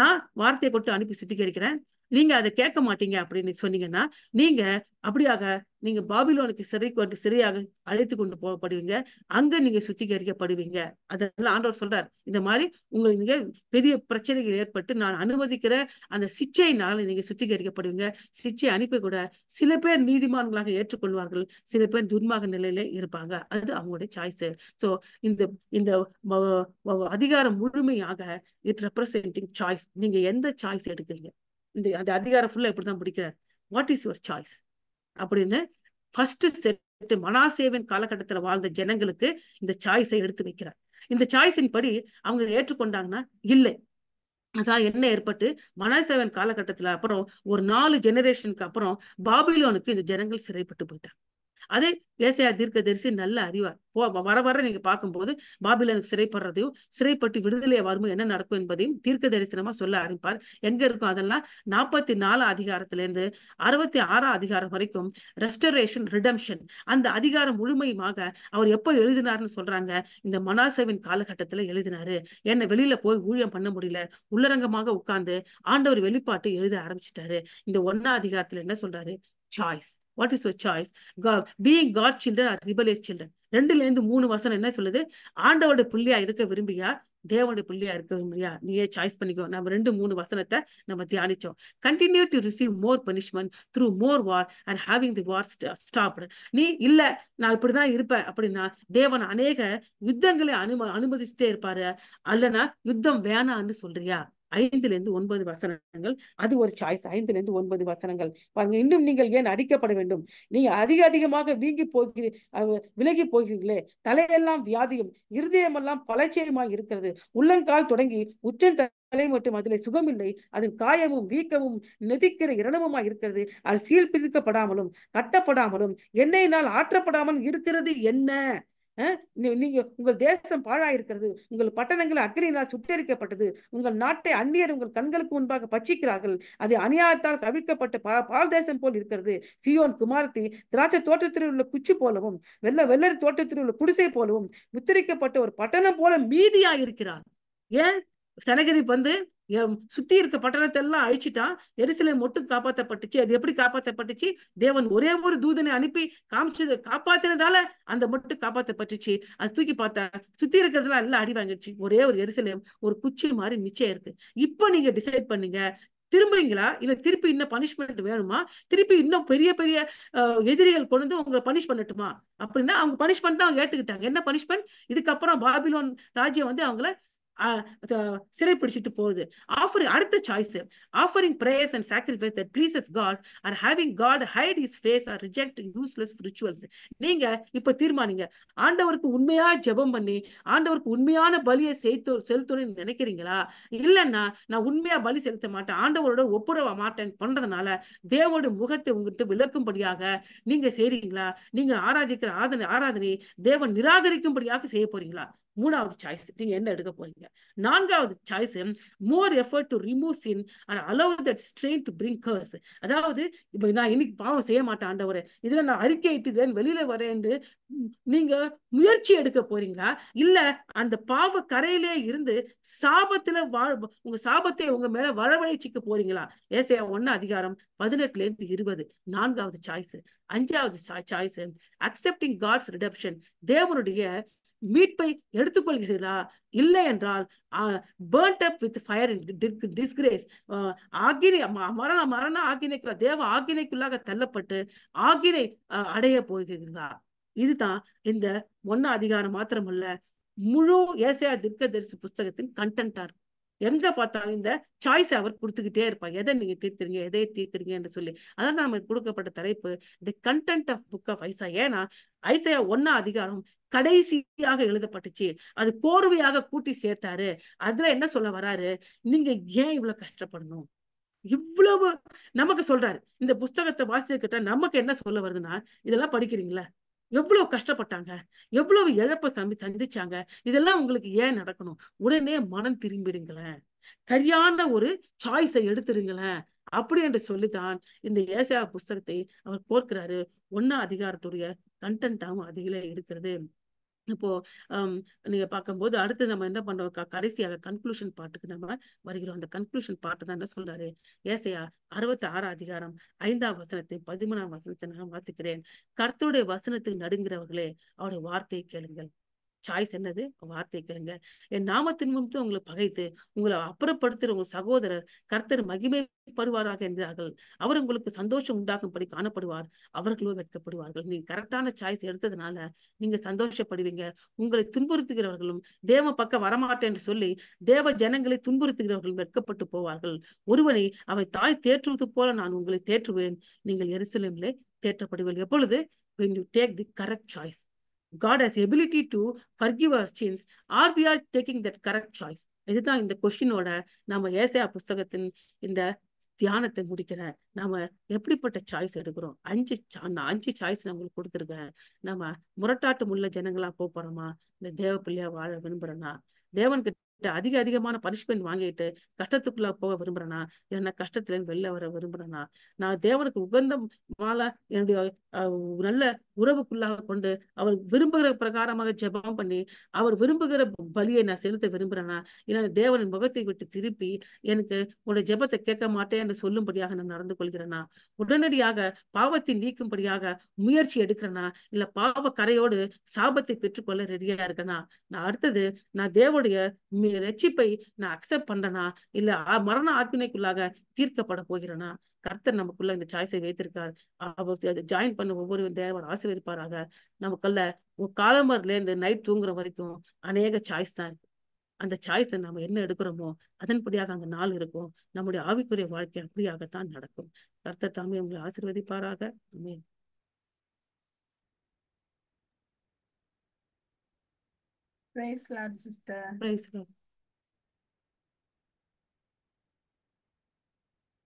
நான் வார்த்தையை கொட்டு அனுப்பி சுத்திகரிக்கிறேன் நீங்க அதை கேட்க மாட்டீங்க அப்படின்னு சொன்னீங்கன்னா நீங்க அப்படியாக நீங்க பாபிலோனுக்கு சிறை கொண்டு சிறையாக அழைத்து கொண்டு போகப்படுவீங்க அங்க நீங்க சுத்திகரிக்கப்படுவீங்க அதெல்லாம் ஆண்டவர் சொல்றார் இந்த மாதிரி உங்களுக்கு நீங்க பெரிய பிரச்சனைகள் ஏற்பட்டு நான் அனுமதிக்கிற அந்த சிச்சையினால நீங்க சுத்திகரிக்கப்படுவீங்க சிச்சை அனுப்ப கூட சில பேர் நீதிமான்களாக ஏற்றுக்கொள்வார்கள் சில பேர் துன்மாக நிலையில இருப்பாங்க அது அவங்களுடைய சாய்ஸ் ஸோ இந்த இந்த அதிகாரம் முழுமையாக இட் ரெப்ரசென்டிங் சாய்ஸ் நீங்க எந்த சாய்ஸ் எடுக்கிறீங்க இந்த அந்த அதிகாரம் ஃபுல்லாக இப்படிதான் தான் பிடிக்கிறார் வாட் இஸ் யுவர் சாய்ஸ் அப்படின்னு ஃபர்ஸ்ட் செட்டு மனாசேவின் காலகட்டத்தில் வாழ்ந்த ஜனங்களுக்கு இந்த சாய்ஸை எடுத்து வைக்கிறார் இந்த சாய்ஸின் படி அவங்க ஏற்றுக்கொண்டாங்கன்னா இல்லை அதான் என்ன ஏற்பட்டு மனாசேவன் காலகட்டத்துல அப்புறம் ஒரு நாலு ஜெனரேஷனுக்கு அப்புறம் பாபிலோனுக்கு இந்த ஜனங்கள் சிறைப்பட்டு போயிட்டாங்க அதே ஏசையா தரிசி நல்ல அறிவார் போ வர வர நீங்க பார்க்கும்போது பாபிலனுக்கு சிறைப்படுறதையும் சிறைப்பட்டு விடுதலையை வரும்போது என்ன நடக்கும் என்பதையும் தீர்க்க தரிசனமா சொல்ல ஆரம்பிப்பார் எங்க இருக்கும் அதெல்லாம் நாற்பத்தி நாலு அதிகாரத்துல இருந்து அறுபத்தி ஆறாம் அதிகாரம் வரைக்கும் ரெஸ்டரேஷன் ரிடம்ஷன் அந்த அதிகாரம் முழுமையுமாக அவர் எப்போ எழுதினார்னு சொல்றாங்க இந்த மனாசவின் காலகட்டத்துல எழுதினாரு என்ன வெளியில போய் ஊழியம் பண்ண முடியல உள்ளரங்கமாக உட்கார்ந்து ஆண்டவர் வெளிப்பாட்டு எழுத ஆரம்பிச்சிட்டாரு இந்த ஒன்னா அதிகாரத்துல என்ன சொல்றாரு choice what is your choice God being God children are rebellious children ரெண்டுல இருந்து மூணு வசனம் என்ன சொல்லுது ஆண்டவோட புள்ளியா இருக்க விரும்பியா தேவனுடைய புள்ளியா இருக்க விரும்பியா நீயே சாய்ஸ் பண்ணிக்கோ நம்ம ரெண்டு மூணு வசனத்தை நம்ம தியானிச்சோம் continue to receive more punishment through more war and having the war stop நீ இல்ல நான் இப்படிதான் இருப்பேன் அப்படின்னா தேவன் அநேக யுத்தங்களை அனும அனுமதிச்சுட்டே இருப்பாரு அல்லனா யுத்தம் வேணான்னு சொல்றியா ஐந்துல இருந்து ஒன்பது வசனங்கள் அது ஒரு சாய்ஸ் ஐந்துல இருந்து ஒன்பது வசனங்கள் பாருங்க இன்னும் நீங்கள் ஏன் அடிக்கப்பட வேண்டும் நீங்க அதிக அதிகமாக வீங்கி போகிறீ விலகி போகிறீர்களே தலையெல்லாம் வியாதியும் இருதயமெல்லாம் பலச்சயமாக இருக்கிறது உள்ளங்கால் தொடங்கி உச்சம் தலை மட்டும் அதில் சுகமில்லை அதன் காயமும் வீக்கமும் நெதிக்கிற இரணமுமாய் இருக்கிறது அது சீல் பிரிக்கப்படாமலும் கட்டப்படாமலும் எண்ணெயினால் ஆற்றப்படாமல் இருக்கிறது என்ன நீங்க உங்கள் தேசம் பாழாயிருக்கிறது உங்கள் பட்டணங்கள் அக்னியினால் சுட்டரிக்கப்பட்டது உங்கள் நாட்டை அந்நியர் உங்கள் கண்களுக்கு முன்பாக பச்சிக்கிறார்கள் அது அநியாயத்தால் கவிழ்க்கப்பட்ட பால் தேசம் போல் இருக்கிறது சியோன் குமார்த்தி திராட்சை தோட்டத்தில் உள்ள குச்சி போலவும் வெள்ள வெள்ளரி தோட்டத்தில் உள்ள குடிசை போலவும் முத்திரிக்கப்பட்ட ஒரு பட்டணம் போல மீதியாயிருக்கிறார் இருக்கிறார் ஏன் சனகிரி வந்து சுத்தி இருக்க பட்டணத்தை எல்லாம் அழிச்சிட்டான் எரிசிலை மட்டும் காப்பாற்றப்பட்டுச்சு அது எப்படி காப்பாற்றப்பட்டுச்சு தேவன் ஒரே ஒரு தூதனை அனுப்பி காமிச்சது காப்பாத்தினதால அந்த மட்டும் காப்பாற்றப்பட்டுச்சு அது தூக்கி பார்த்தா சுத்தி இருக்கிறதுலாம் எல்லாம் அடி வாங்கிடுச்சு ஒரே ஒரு எரிசலம் ஒரு குச்சி மாதிரி மிச்சம் இருக்கு இப்போ நீங்க டிசைட் பண்ணுங்க திரும்புறீங்களா இல்ல திருப்பி இன்னும் பனிஷ்மெண்ட் வேணுமா திருப்பி இன்னும் பெரிய பெரிய எதிரிகள் கொண்டு உங்களை பனிஷ் பண்ணட்டுமா அப்படின்னா அவங்க பனிஷ்மெண்ட் தான் அவங்க ஏத்துக்கிட்டாங்க என்ன பனிஷ்மெண்ட் இதுக்கப்புறம் பாபிலோன் ராஜ்யம் வந்து அவங்கள சிறைப்பிடிச்சிட்டு போகுது ஆஃபரிங் அடுத்த choice offering prayers and sacrifice that pleases God and having God hide his face or reject useless rituals நீங்க இப்ப தீர்மானிங்க ஆண்டவருக்கு உண்மையா ஜெபம் பண்ணி ஆண்டவருக்கு உண்மையான பலியை செய்து செலுத்தணும்னு நினைக்கிறீங்களா இல்லைன்னா நான் உண்மையா பலி செலுத்த மாட்டேன் ஆண்டவரோட ஒப்புரவ மாட்டேன் பண்றதுனால தேவோட முகத்தை உங்ககிட்ட விளக்கும்படியாக நீங்க செய்றீங்களா நீங்க ஆராதிக்கிற ஆதனை ஆராதனை தேவன் நிராகரிக்கும்படியாக செய்ய போறீங்களா மூணாவது சாய்ஸ் நீங்க என்ன எடுக்க போறீங்க நான்காவது choice more effort to remove sin and allow that strain to bring curse அதாவது இப்போ நான் இன்னைக்கு பாவம் செய்ய மாட்டேன் ஒரு இதுல நான் அறிக்கை இட்டுதேன் வெளியில வரேன் நீங்க முயற்சி எடுக்க போறீங்களா இல்ல அந்த பாவ கரையிலே இருந்து சாபத்துல வாழ் உங்க சாபத்தை உங்க மேல வரவழைச்சிக்க போறீங்களா ஏசையா ஒன்னு அதிகாரம் பதினெட்டுல இருந்து இருபது நான்காவது சாய்ஸ் அஞ்சாவது சாய்ஸ் அக்செப்டிங் காட்ஸ் ரிடப்ஷன் தேவனுடைய மீட்பை எடுத்துக்கொள்கிறீர்களா இல்லை என்றால் burned up with fire disgrace ஆக்கினை மரண மரண ஆக்கினைக்குள்ள தேவ ஆக்கினைக்குள்ளாக தள்ளப்பட்டு ஆக்கினை அடைய போகிறீர்களா இதுதான் இந்த ஒன்ன அதிகாரம் மாத்திரமல்ல முழு ஏசையா தீர்க்க புஸ்தகத்தின் கண்டென்ட்டா இருக்கும் எங்க பார்த்தாலும் இந்த சாய்ஸ் அவர் கொடுத்துக்கிட்டே இருப்பார் எதை நீங்க தீர்க்கிறீங்க எதை என்று சொல்லி அதான் நம்ம கொடுக்கப்பட்ட தலைப்பு the content of book of ஐசா ஏன்னா ஐசையா ஒன்னா அதிகாரம் கடைசியாக எழுதப்பட்டுச்சு அது கோர்வையாக கூட்டி சேர்த்தாரு அதுல என்ன சொல்ல வராரு நீங்க ஏன் இவ்வளவு கஷ்டப்படணும் இவ்வளவு நமக்கு சொல்றாரு இந்த புஸ்தகத்தை வாசிக்கிட்ட நமக்கு என்ன சொல்ல வருதுன்னா இதெல்லாம் படிக்கிறீங்களா எவ்வளவு கஷ்டப்பட்டாங்க எவ்வளவு இழப்பை சந்தி சந்திச்சாங்க இதெல்லாம் உங்களுக்கு ஏன் நடக்கணும் உடனே மனம் திரும்பிடுங்களேன் சரியான ஒரு சாய்ஸை எடுத்துருங்களேன் அப்படி என்று சொல்லித்தான் இந்த ஏசியா புஸ்தகத்தை அவர் கோர்க்கிறாரு ஒன்னா அதிகாரத்துடைய கண்டென்ட்டாகவும் அதிகளே இருக்கிறது இப்போ நீங்க பார்க்கும்போது அடுத்து நம்ம என்ன பண்றோம் கடைசியாக கன்க்ளூஷன் பாட்டுக்கு நம்ம வருகிறோம் அந்த கன்க்ளூஷன் பாட்டு தான் என்ன சொல்றாரு ஏசையா அறுபத்தி ஆறாம் அதிகாரம் ஐந்தாம் வசனத்தை பதிமூணாம் வசனத்தை நான் வாசிக்கிறேன் கர்த்தருடைய வசனத்துக்கு நடுங்கிறவர்களே அவருடைய வார்த்தையை கேளுங்கள் சாய்ஸ் என்னது வார்த்தை கேளுங்க என் நாமத்தின் முன்பு உங்களை பகைத்து உங்களை அப்புறப்படுத்துகிற உங்கள் சகோதரர் கர்த்தர் மகிமை படுவாராக என்கிறார்கள் அவர் உங்களுக்கு சந்தோஷம் உண்டாகும்படி காணப்படுவார் அவர்களும் வெட்கப்படுவார்கள் நீங்க கரெக்டான சாய்ஸ் எடுத்ததுனால நீங்க சந்தோஷப்படுவீங்க உங்களை துன்புறுத்துகிறவர்களும் தேவ பக்கம் வரமாட்டேன் என்று சொல்லி தேவ ஜனங்களை துன்புறுத்துகிறவர்களும் வெட்கப்பட்டு போவார்கள் ஒருவனை அவை தாய் தேற்றுவது போல நான் உங்களை தேற்றுவேன் நீங்கள் எருசலேமிலே தேற்றப்படுவீர்கள் எப்பொழுது when you take the correct choice God has ability to to forgive our sins, or we are taking that correct இதுதான் இந்த கொஷினோட நம்ம ஏசையா புஸ்தகத்தின் இந்த தியானத்தை முடிக்கிற நாம எப்படிப்பட்ட சாய்ஸ் எடுக்கிறோம் அஞ்சு அஞ்சு சாய்ஸ் நான் உங்களுக்கு கொடுத்துருக்கேன் நம்ம முரட்டாட்டு முள்ள ஜனங்களா போறோமா இந்த தேவ பிள்ளையா வாழ விரும்புறேன்னா தேவன்கிட்ட அதிக அதிகமான பனிஷ்மெண்ட் வாங்கிட்டு கஷ்டத்துக்குள்ள போக விரும்புறேனா என்ன கஷ்டத்துலேருந்து வெளில வர விரும்புறேனா நான் தேவனுக்கு உகந்த மாலை என்னுடைய நல்ல உறவுக்குள்ளாக கொண்டு அவர் விரும்புகிற பிரகாரமாக ஜபம் பண்ணி அவர் விரும்புகிற பலியை நான் செலுத்த விரும்புறேனா இல்லை தேவனின் முகத்தை விட்டு திருப்பி எனக்கு உன்னுடைய ஜபத்தை கேட்க மாட்டேன் என்று சொல்லும்படியாக நான் நடந்து கொள்கிறேனா உடனடியாக பாவத்தை நீக்கும்படியாக முயற்சி எடுக்கிறேனா இல்ல பாவ கரையோடு சாபத்தை பெற்றுக்கொள்ள ரெடியா இருக்கேனா நான் அடுத்தது நான் தேவனுடைய உன்னுடைய ரட்சிப்பை நான் அக்செப்ட் பண்றேனா இல்ல மரண ஆத்மினைக்குள்ளாக தீர்க்கப்பட போகிறேனா கர்த்தர் நமக்குள்ள இந்த சாய்ஸை வைத்திருக்கார் அவர் ஜாயின் பண்ண ஒவ்வொரு தேவர் ஆசீர்வதிப்பாராக நமக்குள்ள காலம்பரில இருந்து நைட் தூங்குற வரைக்கும் அநேக சாய்ஸ் தான் இருக்கு அந்த சாய்ஸை நம்ம என்ன எடுக்கிறோமோ அதன்படியாக அந்த நாள் இருக்கும் நம்முடைய ஆவிக்குரிய வாழ்க்கை அப்படியாகத்தான் நடக்கும் கர்த்தர் தாமே உங்களை ஆசீர்வதிப்பாராக அமேன் Praise Lord, sister. Praise Lord.